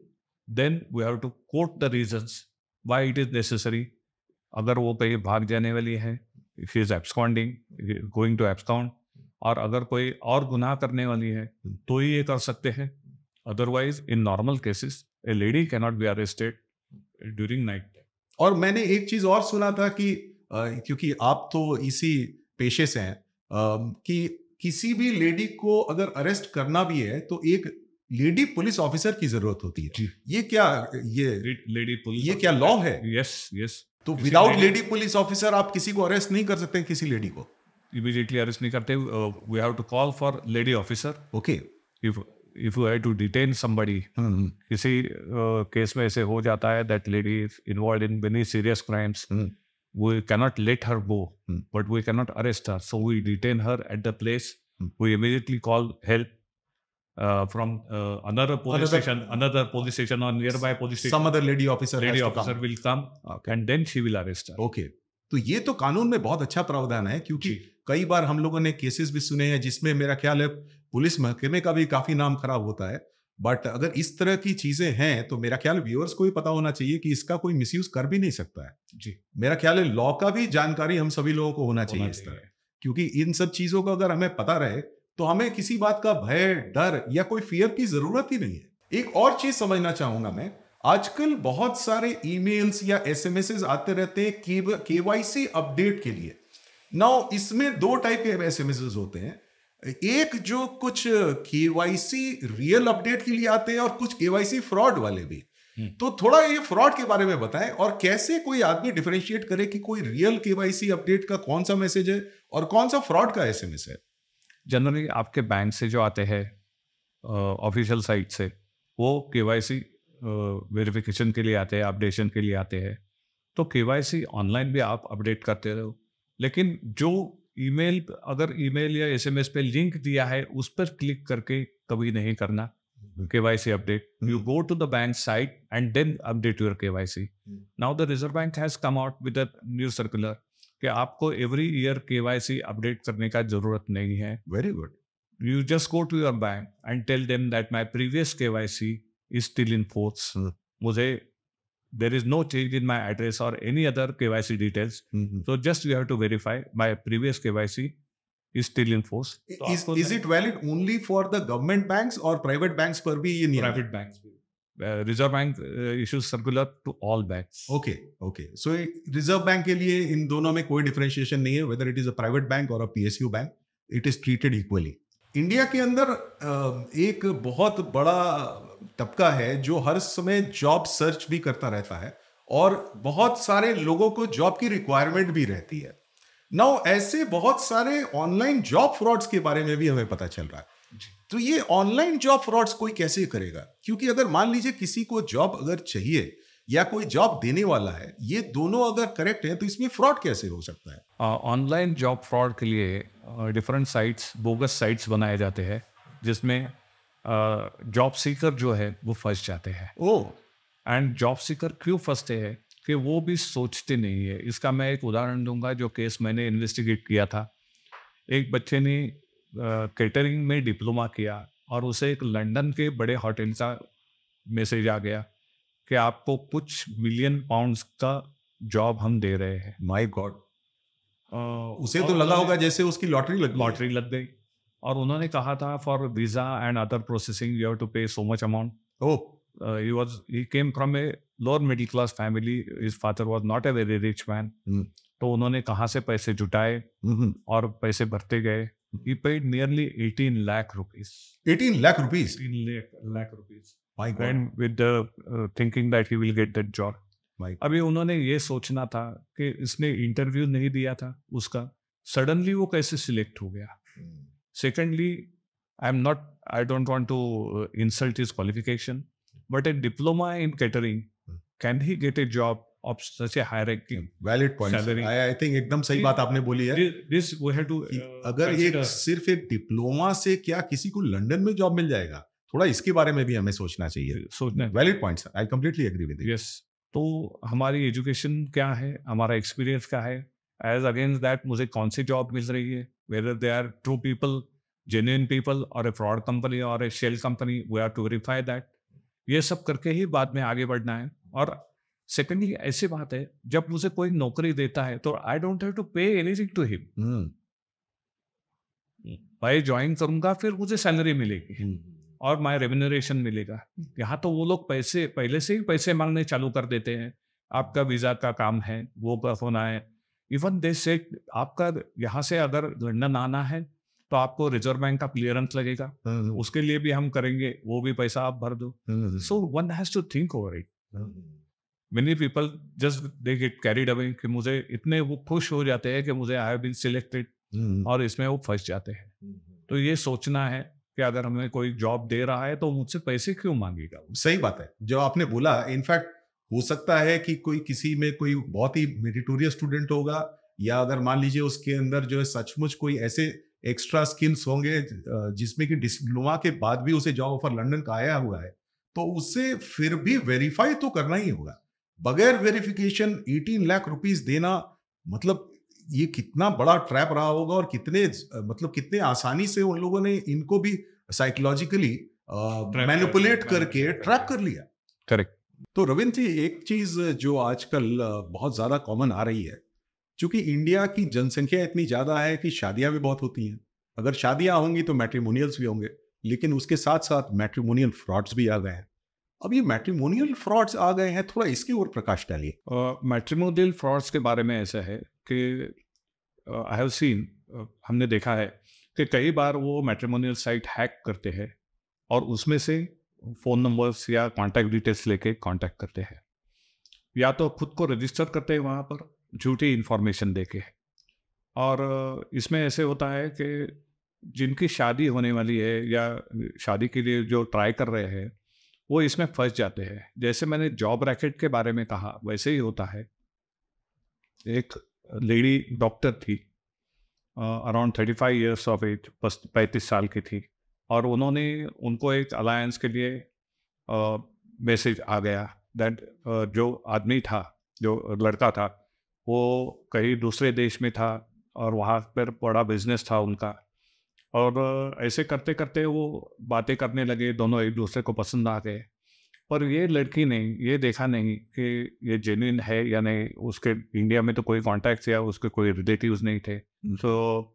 then we have to quote the reasons why it is necessary अगर वो कहीं भाग जाने वाली है if is absconding going to abscond और अगर कोई और गुनाह करने वाली है हम्म। तो ही ये कर सकते हैं otherwise in normal cases a lady cannot be arrested during night और मैंने एक चीज और सुना था कि आ, क्योंकि आप तो इसी पेशे से हैं कि किसी भी लेडी को अगर अरेस्ट करना भी है तो एक लेडी पुलिस ऑफिसर की जरूरत होती है ये क्या ये लेडी पुलिस ये क्या लॉ है यस यस तो विदाउट लेडी पुलिस ऑफिसर आप किसी को अरेस्ट नहीं कर सकते किसी लेडी को immediately arrest nahi karte uh, we have to call for lady officer okay if if you have to detain somebody hmm. किसी केस uh, में ऐसे हो जाता है that lady is involve in many serious crimes we cannot let her go, hmm. but we cannot arrest her. So we detain her at the place. Hmm. We immediately call help uh, from uh, another police another, station, another police station or nearby police station. Some other lady officer. Lady officer come. will come okay. and then she will arrest her. Okay. तो ये तो कानून में बहुत अच्छा प्रावधान है क्योंकि कई बार हम लोगों ने केसेस भी सुने हैं जिसमें मेरा ख्याल है पुलिस महकमे का भी काफी नाम खराब होता है बट अगर इस तरह की चीजें हैं तो मेरा ख्याल व्यूअर्स को भी पता होना चाहिए कि इसका कोई मिस कर भी नहीं सकता है जी मेरा ख्याल है लॉ का भी जानकारी हम सभी लोगों को होना चाहिए इस तरह क्योंकि इन सब चीजों का अगर हमें पता रहे तो हमें किसी बात का भय डर या कोई फियर की जरूरत ही नहीं है एक और चीज समझना चाहूंगा मैं आजकल बहुत सारे ईमेल्स या एसएमएसएस आते रहते हैं केवाईसी अपडेट के लिए नाउ इसमें दो टाइप के एस होते हैं एक जो कुछ के रियल अपडेट के लिए आते हैं और कुछ के फ्रॉड वाले भी हम्म। तो थोड़ा ये फ्रॉड के बारे में बताएं और कैसे कोई आदमी डिफ्रेंशिएट करे कि कोई रियल के अपडेट का कौन सा मैसेज है और कौन सा फ्रॉड का एस है जनरली आपके बैंक से जो आते हैं ऑफिशियल साइट से वो के वेरिफिकेशन के लिए आते हैं अपडेशन के लिए आते हैं तो के ऑनलाइन भी आप अपडेट करते रहो लेकिन जो ईमेल अगर ईमेल या एसएमएस पे लिंक दिया है उस पर क्लिक करके कभी नहीं करना KYC hmm. update. Hmm. you go to the bank site and then update your KYC. Hmm. Now the Reserve Bank has come out with a new circular कि आपको एवरी ईयर केवाईसी अपडेट करने का जरूरत नहीं है very good you just go to your bank and tell them that my previous KYC is still in force मुझे there is no change in my address or any other KYC details. Mm-hmm. So just you have to verify my previous KYC is still in force. So is, is it valid only for the government banks or private banks per be in Private India? banks. Uh, Reserve Bank uh, issues circular to all banks. Okay, okay. So Reserve Bank ke liye in dono mein koi differentiation nahi hai whether it is a private bank or a PSU bank, it is treated equally. India ke andar uh, ek bahut bada तबका है जो हर समय job search भी करता रहता है और बहुत सारे लोगों को जॉब की रिक्वायरमेंट भी रहती है नाउ ऐसे बहुत सारे ऑनलाइन जॉब फ्रॉड्स के बारे में भी हमें पता चल रहा है तो ये ऑनलाइन जॉब फ्रॉड्स कोई कैसे करेगा क्योंकि अगर मान लीजिए किसी को जॉब अगर चाहिए या कोई जॉब देने वाला है ये दोनों अगर करेक्ट है तो इसमें फ्रॉड कैसे हो सकता है ऑनलाइन जॉब फ्रॉड के लिए डिफरेंट साइट्स बोगस साइट्स बनाए जाते हैं जिसमें जॉब सीकर जो है वो फंस जाते हैं ओ एंड जॉब सीकर क्यों फंसते हैं कि वो भी सोचते नहीं है इसका मैं एक उदाहरण दूंगा जो केस मैंने इन्वेस्टिगेट किया था एक बच्चे ने कैटरिंग में डिप्लोमा किया और उसे एक लंदन के बड़े होटल का मैसेज आ गया कि आपको कुछ मिलियन पाउंड्स का जॉब हम दे रहे हैं माय हाँ, गॉड उसे तो लगा होगा जैसे उसकी लॉटरी लग लॉटरी लग गई और उन्होंने कहा था for visa and other processing you have to pay so much amount oh he was he came from a lower middle class family his father was not a very rich man तो उन्होंने कहाँ से पैसे जुटाए mm-hmm. और पैसे भरते गए he paid nearly eighteen lakh rupees eighteen lakh rupees lakh rupees lakh rupees my god and with the uh, thinking that he अभी उन्होंने ये सोचना था कि इसने इंटरव्यू नहीं दिया था उसका सडनली वो कैसे सिलेक्ट हो गया hmm. Secondly, i am not, I don't want to insult his qualification, but a diploma in catering, can he get a job of such a high ranking? Valid point. Salary? I, I think एकदम सही बात आपने बोली है. This this we have to. uh, अगर एक सिर्फ एक डिप्लोमा से क्या किसी को लंदन में जॉब मिल जाएगा? थोड़ा इसके बारे में भी हमें सोचना चाहिए सोचना valid point I completely agree with yes तो हमारी एजुकेशन क्या है हमारा एक्सपीरियंस क्या है एज अगेंस्ट दैट मुझे कौन सी जॉब मिल रही है whether they are true people, genuine people, or a fraud company or a shell company. We have to verify that. ये सब करके ही बाद में आगे बढ़ना है और सेकेंडली ऐसी बात है जब मुझे कोई नौकरी देता है तो I don't have to pay anything to him भाई ज्वाइन करूंगा फिर मुझे सैलरी मिलेगी हम्म। और माय रेम्यूनरेशन मिलेगा यहाँ तो वो लोग पैसे पहले से ही पैसे मांगने चालू कर देते हैं आपका वीज़ा का काम है वो होना है इवन दे से आपका यहाँ से अगर लंडन आना है तो आपको रिजर्व बैंक का क्लियरेंस लगेगा हम्म। उसके लिए भी हम करेंगे वो भी पैसा आप भर दो so one has to think over it many people just they get carried away कि मुझे इतने वो खुश हो जाते हैं कि मुझे आई हैव बीन सिलेक्टेड और इसमें वो फंस जाते हैं हम्म, हम्म। तो ये सोचना है कि अगर हमें कोई जॉब दे रहा है तो मुझसे पैसे क्यों मांगेगा सही बात है जो आपने बोला इनफैक्ट हो सकता है कि कोई किसी में कोई बहुत ही मेडिटोरियल स्टूडेंट होगा या अगर मान लीजिए उसके अंदर जो है सचमुच कोई ऐसे एक्स्ट्रा स्किल्स होंगे जिसमें कि डिप्लोमा के बाद भी उसे जॉब ऑफर लंदन का आया हुआ है तो उसे फिर भी वेरीफाई तो करना ही होगा बगैर वेरिफिकेशन 18 लाख रुपीस देना मतलब ये कितना बड़ा ट्रैप रहा होगा और कितने मतलब कितने आसानी से उन लोगों ने इनको भी साइकोलॉजिकली मैनिपुलेट करके ट्रैप कर लिया करेक्ट तो रविंद्र जी एक चीज जो आजकल बहुत ज्यादा कॉमन आ रही है चूंकि इंडिया की जनसंख्या इतनी ज्यादा है कि शादियां भी बहुत होती हैं अगर शादियां होंगी तो मैट्रीमोनियल्स भी होंगे लेकिन उसके साथ साथ मैट्रीमोनियल फ्रॉड्स भी आ गए हैं अब ये मैट्रीमोनियल फ्रॉड्स आ गए हैं थोड़ा इसके ऊपर प्रकाश डालिए मैट्रीमोनियल फ्रॉड्स के बारे में ऐसा है कि आई हैव सीन हमने देखा है कि कई बार वो मैट्रीमोनियल साइट हैक करते हैं और उसमें से फ़ोन नंबर्स या कॉन्टैक्ट डिटेल्स लेके कॉन्टैक्ट करते हैं या तो खुद को रजिस्टर करते हैं वहाँ पर झूठी इन्फॉर्मेशन दे के और इसमें ऐसे होता है कि जिनकी शादी होने वाली है या शादी के लिए जो ट्राई कर रहे हैं वो इसमें फंस जाते हैं जैसे मैंने जॉब रैकेट के बारे में कहा वैसे ही होता है एक लेडी डॉक्टर थी around thirty five years of age पैंतीस साल की थी और उन्होंने उनको एक अलायंस के लिए मैसेज आ गया दैट जो आदमी था जो लड़का था वो कहीं दूसरे देश में था और वहाँ पर बड़ा बिजनेस था उनका और ऐसे करते करते वो बातें करने लगे दोनों एक दूसरे को पसंद आ गए पर ये लड़की ने ये देखा नहीं कि ये जेन्यन है या नहीं उसके इंडिया में तो कोई कॉन्टैक्ट या उसके कोई रिलेटिव नहीं थे सो हम्म। so,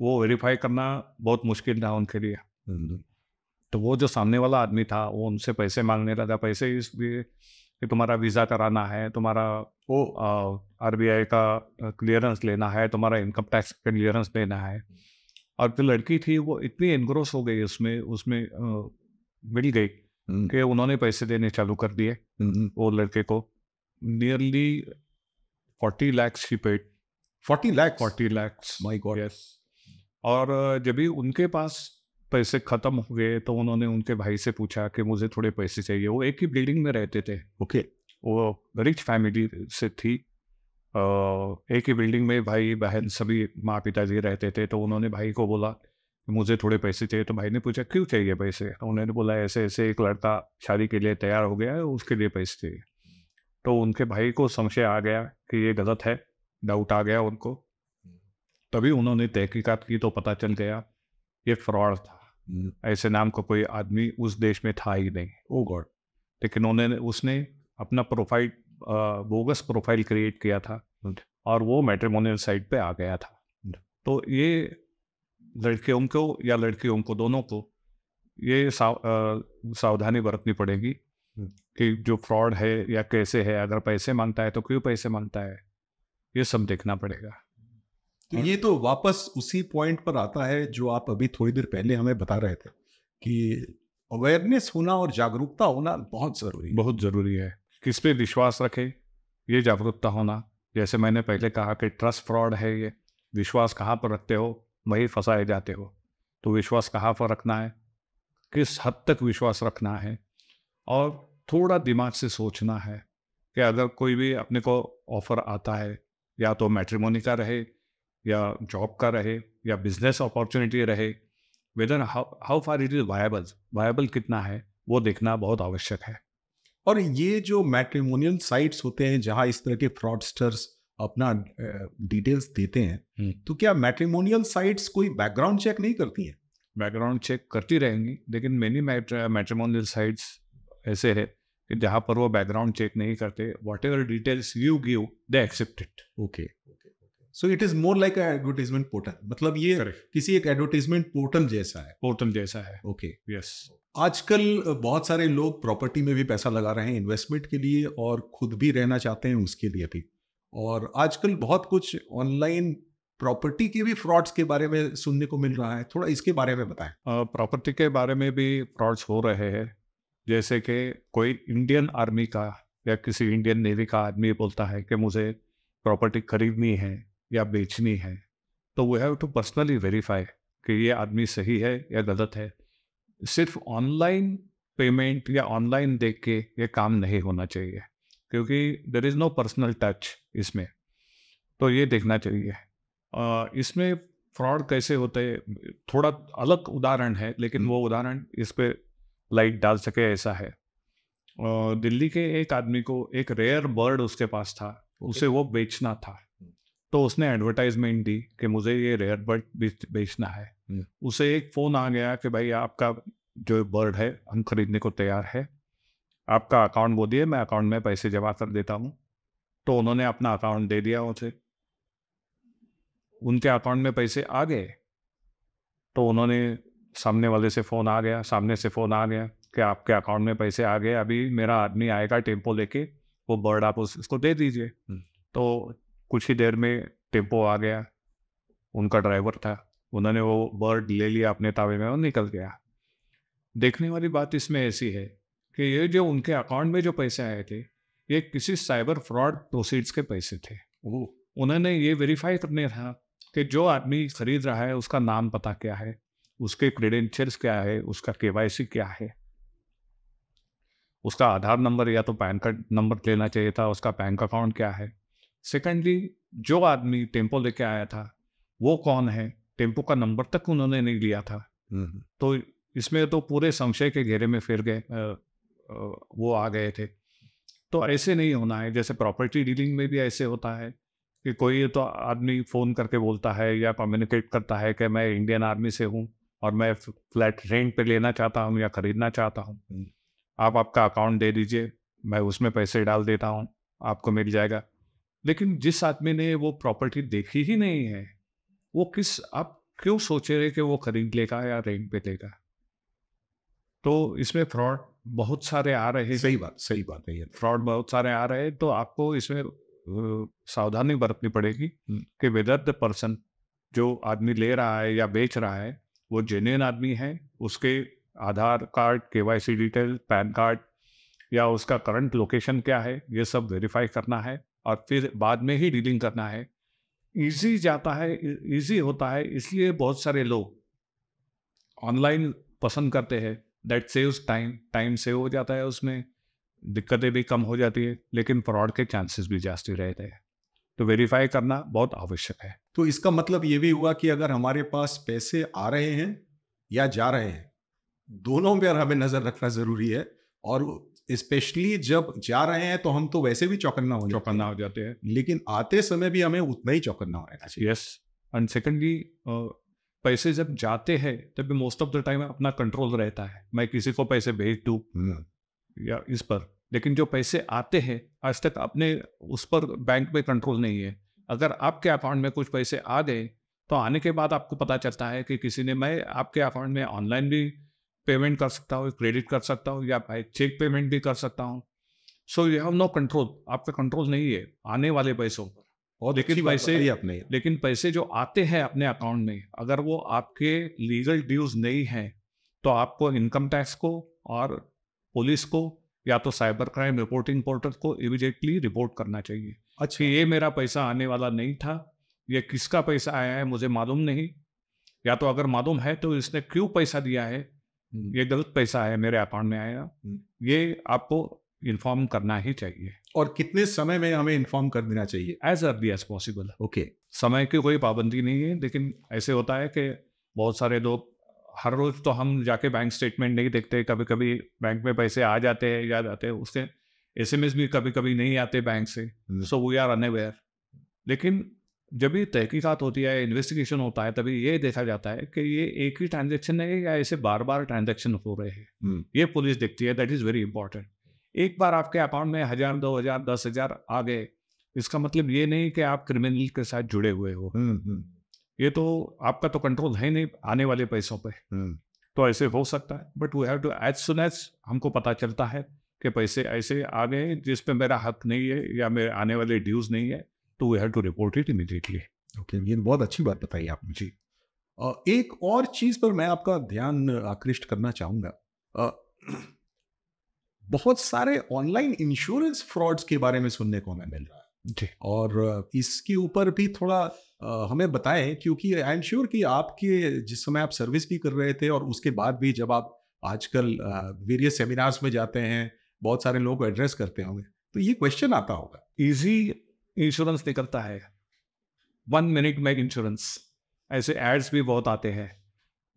वो वेरीफाई करना बहुत मुश्किल था उनके लिए हम्म। तो वो जो सामने वाला आदमी था वो उनसे पैसे मांगने लगा पैसे इसलिए कि तुम्हारा वीज़ा कराना है तुम्हारा वो आर का क्लियरेंस लेना है तुम्हारा इनकम टैक्स का क्लियरेंस लेना है और जो लड़की थी वो इतनी इनग्रोस हो गई उसमें उसमें मिल गई हम्म। कि उन्होंने पैसे देने चालू कर दिए हम्म। वो लड़के को nearly forty lakhs he paid forty lakhs forty lakhs my god yes और जब भी उनके पास पैसे खत्म हो गए तो उन्होंने उनके भाई से पूछा कि मुझे थोड़े पैसे चाहिए वो एक ही बिल्डिंग में रहते थे ओके okay. वो रिच फैमिली से थी एक ही बिल्डिंग में भाई बहन सभी माँ पिताजी रहते थे तो उन्होंने भाई को बोला मुझे थोड़े पैसे चाहिए तो भाई ने पूछा क्यों चाहिए पैसे उन्होंने बोला ऐसे ऐसे एक लड़का शादी के लिए तैयार हो गया है उसके लिए पैसे चाहिए तो उनके भाई को संशय आ गया कि ये गलत है डाउट आ गया उनको तभी उन्होंने तहकीकात की तो पता चल गया ये फ्रॉड था हम्म। ऐसे नाम का को कोई आदमी उस देश में था ही नहीं ओ oh गॉड लेकिन उन्होंने उसने अपना प्रोफाइल बोगस प्रोफाइल क्रिएट किया था hmm। और वो मेट्रीमोनियल साइट पे आ गया था hmm। तो ये लड़कियों को या लड़कियों को दोनों को ये साव, आ, सावधानी बरतनी पड़ेगी hmm। कि जो फ्रॉड है या कैसे है अगर पैसे मांगता है तो क्यों पैसे मांगता है ये सब देखना पड़ेगा तो ये तो वापस उसी पॉइंट पर आता है जो आप अभी थोड़ी देर पहले हमें बता रहे थे कि अवेयरनेस होना और जागरूकता होना बहुत ज़रूरी बहुत ज़रूरी है किस पे विश्वास रखे ये जागरूकता होना जैसे मैंने पहले कहा कि ट्रस्ट फ्रॉड है ये विश्वास कहाँ पर रखते हो वही फंसाए जाते हो तो विश्वास कहाँ पर रखना है किस हद तक विश्वास रखना है और थोड़ा दिमाग से सोचना है कि अगर कोई भी अपने को ऑफ़र आता है या तो मैट्रिमोनी का रहे या जॉब का रहे या बिजनेस अपॉर्चुनिटी रहे whether how far it is viable viable कितना है वो देखना बहुत आवश्यक है और ये जो मैट्रिमोनियल साइट्स होते हैं जहाँ इस तरह के फ्रॉडस्टर्स अपना डिटेल्स देते हैं हम्म। तो क्या मैट्रिमोनियल साइट्स कोई बैकग्राउंड चेक नहीं करती हैं बैकग्राउंड चेक करती रहेंगी लेकिन मेनी मैट्रिमोनियल साइट्स ऐसे है कि जहाँ पर वो बैकग्राउंड चेक नहीं करते whatever details you give they accept it okay so it is more like advertisement portal मतलब ये Correct. किसी एक एडवर्टीजमेंट पोर्टल जैसा है पोर्टल जैसा है ओके okay. Yes yes. आजकल बहुत सारे लोग प्रॉपर्टी में भी पैसा लगा रहे हैं इन्वेस्टमेंट के लिए और खुद भी रहना चाहते हैं उसके लिए भी और आजकल बहुत कुछ ऑनलाइन प्रॉपर्टी के भी फ्रॉड्स के बारे में सुनने को मिल रहा है थोड़ा इसके बारे में बताएं प्रॉपर्टी के बारे में भी फ्रॉड्स हो रहे हैं जैसे कि कोई इंडियन आर्मी का या किसी इंडियन नेवी का आदमी बोलता है कि मुझे प्रॉपर्टी खरीदनी है या बेचनी है तो we have to personally verify कि ये आदमी सही है या गलत है सिर्फ ऑनलाइन पेमेंट या ऑनलाइन देख के ये काम नहीं होना चाहिए क्योंकि there is no personal touch इसमें तो ये देखना चाहिए इसमें फ्रॉड कैसे होते हैं थोड़ा अलग उदाहरण है लेकिन वो उदाहरण इस पर लाइट डाल सके ऐसा है दिल्ली के एक आदमी को एक रेयर बर्ड उसके पास था उसे वो बेचना था तो उसने एडवर्टाइजमेंट दी कि मुझे ये रेयर बर्ड बेचना है हम्म। उसे एक फ़ोन आ गया कि भाई आपका जो बर्ड है हम खरीदने को तैयार है आपका अकाउंट वो दिए मैं अकाउंट में पैसे जमा कर देता हूँ तो उन्होंने अपना अकाउंट दे दिया उसे उनके अकाउंट में पैसे आ गए तो उन्होंने सामने वाले से फ़ोन आ गया सामने से फ़ोन आ गया कि आपके अकाउंट में पैसे आ गए अभी मेरा आदमी आएगा टेम्पो लेके वो बर्ड आप उस, उसको दे दीजिए हम्म। तो कुछ ही देर में टेम्पो आ गया उनका ड्राइवर था उन्होंने वो बर्ड ले लिया अपने तावे में और निकल गया देखने वाली बात इसमें ऐसी है कि ये जो उनके अकाउंट में जो पैसे आए थे ये किसी साइबर फ्रॉड प्रोसीड्स के पैसे थे उन्होंने ये वेरीफाई करने था कि जो आदमी खरीद रहा है उसका नाम पता क्या है उसके क्रेडेंशियल्स क्या है उसका के क्या है उसका आधार नंबर या तो पैन कार्ड नंबर लेना चाहिए था उसका बैंक अकाउंट क्या है सेकेंडली जो आदमी टेम्पो लेके आया था वो कौन है टेम्पो का नंबर तक उन्होंने नहीं लिया था हम्म, हम्म। तो इसमें तो पूरे संशय के घेरे में फिर गए वो आ गए थे तो ऐसे नहीं होना है जैसे प्रॉपर्टी डीलिंग में भी ऐसे होता है कि कोई तो आदमी फ़ोन करके बोलता है या कम्युनिकेट करता है कि मैं इंडियन आर्मी से हूँ और मैं फ्लैट रेंट पे लेना चाहता हूँ या ख़रीदना चाहता हूँ हम्म। आप आपका अकाउंट दे दीजिए मैं उसमें पैसे डाल देता हूँ आपको मिल जाएगा लेकिन जिस आदमी ने वो प्रॉपर्टी देखी ही नहीं है वो किस आप क्यों सोचे रहे कि वो खरीद लेगा या रेंट पे लेगा तो इसमें फ्रॉड बहुत सारे आ रहे हैं सही बात सही बात है फ्रॉड बहुत सारे आ रहे हैं तो आपको इसमें सावधानी बरतनी पड़ेगी हम्म। कि वेदर द पर्सन जो आदमी ले रहा है या बेच रहा है वो जेन्यन आदमी है उसके आधार कार्ड के Y C detail PAN card या उसका करंट लोकेशन क्या है ये सब वेरीफाई करना है और फिर बाद में ही डीलिंग करना है इजी जाता है इजी होता है इसलिए बहुत सारे लोग ऑनलाइन पसंद करते हैं that saves time time save हो जाता है उसमें दिक्कतें भी कम हो जाती है लेकिन फ्रॉड के चांसेस भी जास्ती रहते हैं तो वेरीफाई करना बहुत आवश्यक है तो इसका मतलब ये भी हुआ कि अगर हमारे पास पैसे आ रहे हैं या जा रहे हैं दोनों पर हमें नज़र रखना ज़रूरी है और स्पेशली जब जा रहे हैं तो हम तो वैसे भी चौकन्ना हो चौकन्ना हो जाते हैं लेकिन आते समय भी हमें उतना ही चौकन्ना हो रहना चाहिए यस एंड सेकेंडली पैसे जब जाते हैं तब भी मोस्ट ऑफ द टाइम अपना कंट्रोल रहता है मैं किसी को पैसे भेज दू हम्म। या इस पर लेकिन जो पैसे आते हैं आज तक अपने उस पर बैंक में कंट्रोल नहीं है अगर आपके अकाउंट में कुछ पैसे आ गए तो आने के बाद आपको पता चलता है कि किसी ने मैं आपके अकाउंट में ऑनलाइन भी पेमेंट कर सकता हूँ क्रेडिट कर सकता हूँ या भाई चेक पेमेंट भी कर सकता हूँ so you have no control आपका कंट्रोल नहीं है आने वाले पैसों पर और लेकिन पैसे अपने लेकिन पैसे जो आते हैं अपने अकाउंट में अगर वो आपके लीगल ड्यूज नहीं हैं तो आपको इनकम टैक्स को और पुलिस को या तो साइबर क्राइम रिपोर्टिंग पोर्टल को इमिडिएटली रिपोर्ट करना चाहिए अच्छा ये मेरा पैसा आने वाला नहीं था ये किसका पैसा आया है मुझे मालूम नहीं या तो अगर मालूम है तो इसने क्यों पैसा दिया है हम्म। ये गलत पैसा है मेरे अकाउंट में आया हम्म। ये आपको इन्फॉर्म करना ही चाहिए और कितने समय में हमें इन्फॉर्म कर देना चाहिए as early as possible okay समय की कोई पाबंदी नहीं है लेकिन ऐसे होता है कि बहुत सारे लोग हर रोज तो हम जाके बैंक स्टेटमेंट नहीं देखते कभी कभी बैंक में पैसे आ जाते हैं या जाते हैं उसके एस भी कभी कभी नहीं आते बैंक से सो वी आर अनअवेयर लेकिन जब भी तहकीक़त होती है इन्वेस्टिगेशन होता है तभी ये देखा जाता है कि ये एक ही ट्रांजेक्शन है या ऐसे बार बार ट्रांजेक्शन हो रहे हैं हम्म। ये पुलिस देखती है दैट इज़ वेरी इंपॉर्टेंट एक बार आपके अकाउंट में हज़ार दो हज़ार दस हज़ार आ गए इसका मतलब ये नहीं कि आप क्रिमिनल के साथ जुड़े हुए हो हम्म, हम्म। ये तो आपका तो कंट्रोल है नहीं आने वाले पैसों पे तो ऐसे हो सकता है but we have to as soon as हमको पता चलता है कि पैसे ऐसे आ गए जिस पे मेरा हक नहीं है या मेरे आने वाले ड्यूज नहीं है तो we had to report it immediately okay ये बहुत अच्छी बात बताई आप मुझे एक और चीज़ पर मैं आपका ध्यान आकृष्ट करना चाहूंगा बहुत सारे ऑनलाइन इंश्योरेंस फ्रॉड्स के बारे में सुनने को हमें मिल रहा है और इसके ऊपर भी थोड़ा हमें बताएं क्योंकि आई एम श्योर कि आपके जिस समय आप सर्विस भी कर रहे थे और उसके बाद भी जब आप आजकल वेरियस सेमिनार्स में जाते हैं बहुत सारे लोग एड्रेस करते होंगे तो ये क्वेश्चन आता होगा इजी इंश्योरेंस निकलता है वन मिनट में इंश्योरेंस ऐसे एड्स भी बहुत आते हैं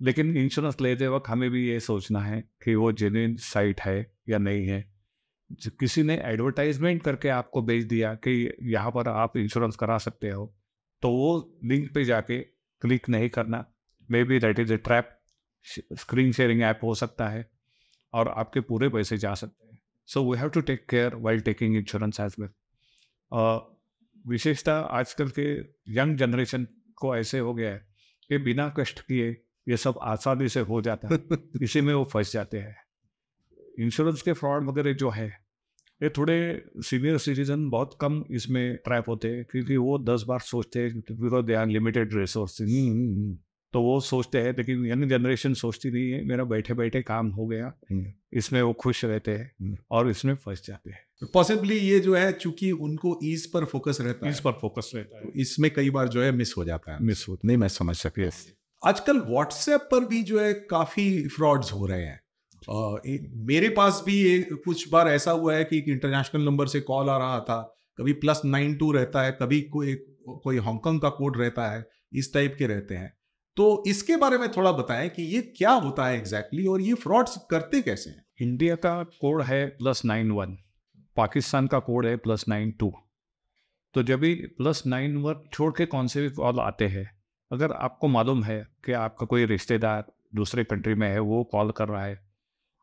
लेकिन इंश्योरेंस लेते वक्त हमें भी ये सोचना है कि वो जेन्यून साइट है या नहीं है किसी ने एडवर्टाइजमेंट करके आपको बेच दिया कि यहाँ पर आप इंश्योरेंस करा सकते हो तो वो लिंक पे जाके क्लिक नहीं करना maybe that is a trap screen sharing app हो सकता है और आपके पूरे पैसे जा सकते हैं so we have to take care while taking insurance as well विशेषता आजकल के यंग जनरेशन को ऐसे हो गया है कि बिना कष्ट किए ये सब आसानी से हो जाता है इसी में वो फंस जाते हैं इंश्योरेंस के फ्रॉड वगैरह जो है ये थोड़े सीनियर सिटीजन बहुत कम इसमें ट्रैप होते हैं क्योंकि वो दस बार सोचते हैं because they are limited resource तो वो सोचते हैं लेकिन यंग जनरेशन सोचती नहीं है मेरा बैठे बैठे काम हो गया इसमें वो खुश रहते हैं और इसमें फंस जाते हैं पॉसिबली ये जो है चूंकि उनको ईज पर फोकस रहता है ईज पर फोकस रहता है तो इसमें कई बार जो है मिस हो जाता है मिस हो नहीं मैं समझ सकती yes. आजकल व्हाट्सएप पर भी जो है काफी फ्रॉड्स हो रहे हैं आ, मेरे पास भी एक कुछ बार ऐसा हुआ है कि इंटरनेशनल नंबर से कॉल आ रहा था कभी प्लस नाइन टू रहता है कभी कोई कोई हांगकॉन्ग का कोड रहता है इस टाइप के रहते हैं तो इसके बारे में थोड़ा बताएं कि ये क्या होता है एग्जैक्टली exactly और ये फ्रॉड्स करते कैसे हैं इंडिया का कोड है प्लस नाइन वन पाकिस्तान का कोड है प्लस नाइन टू तो जब भी प्लस नाइन वर्क छोड़ के कौन से भी कॉल आते हैं अगर आपको मालूम है कि आपका कोई रिश्तेदार दूसरे कंट्री में है वो कॉल कर रहा है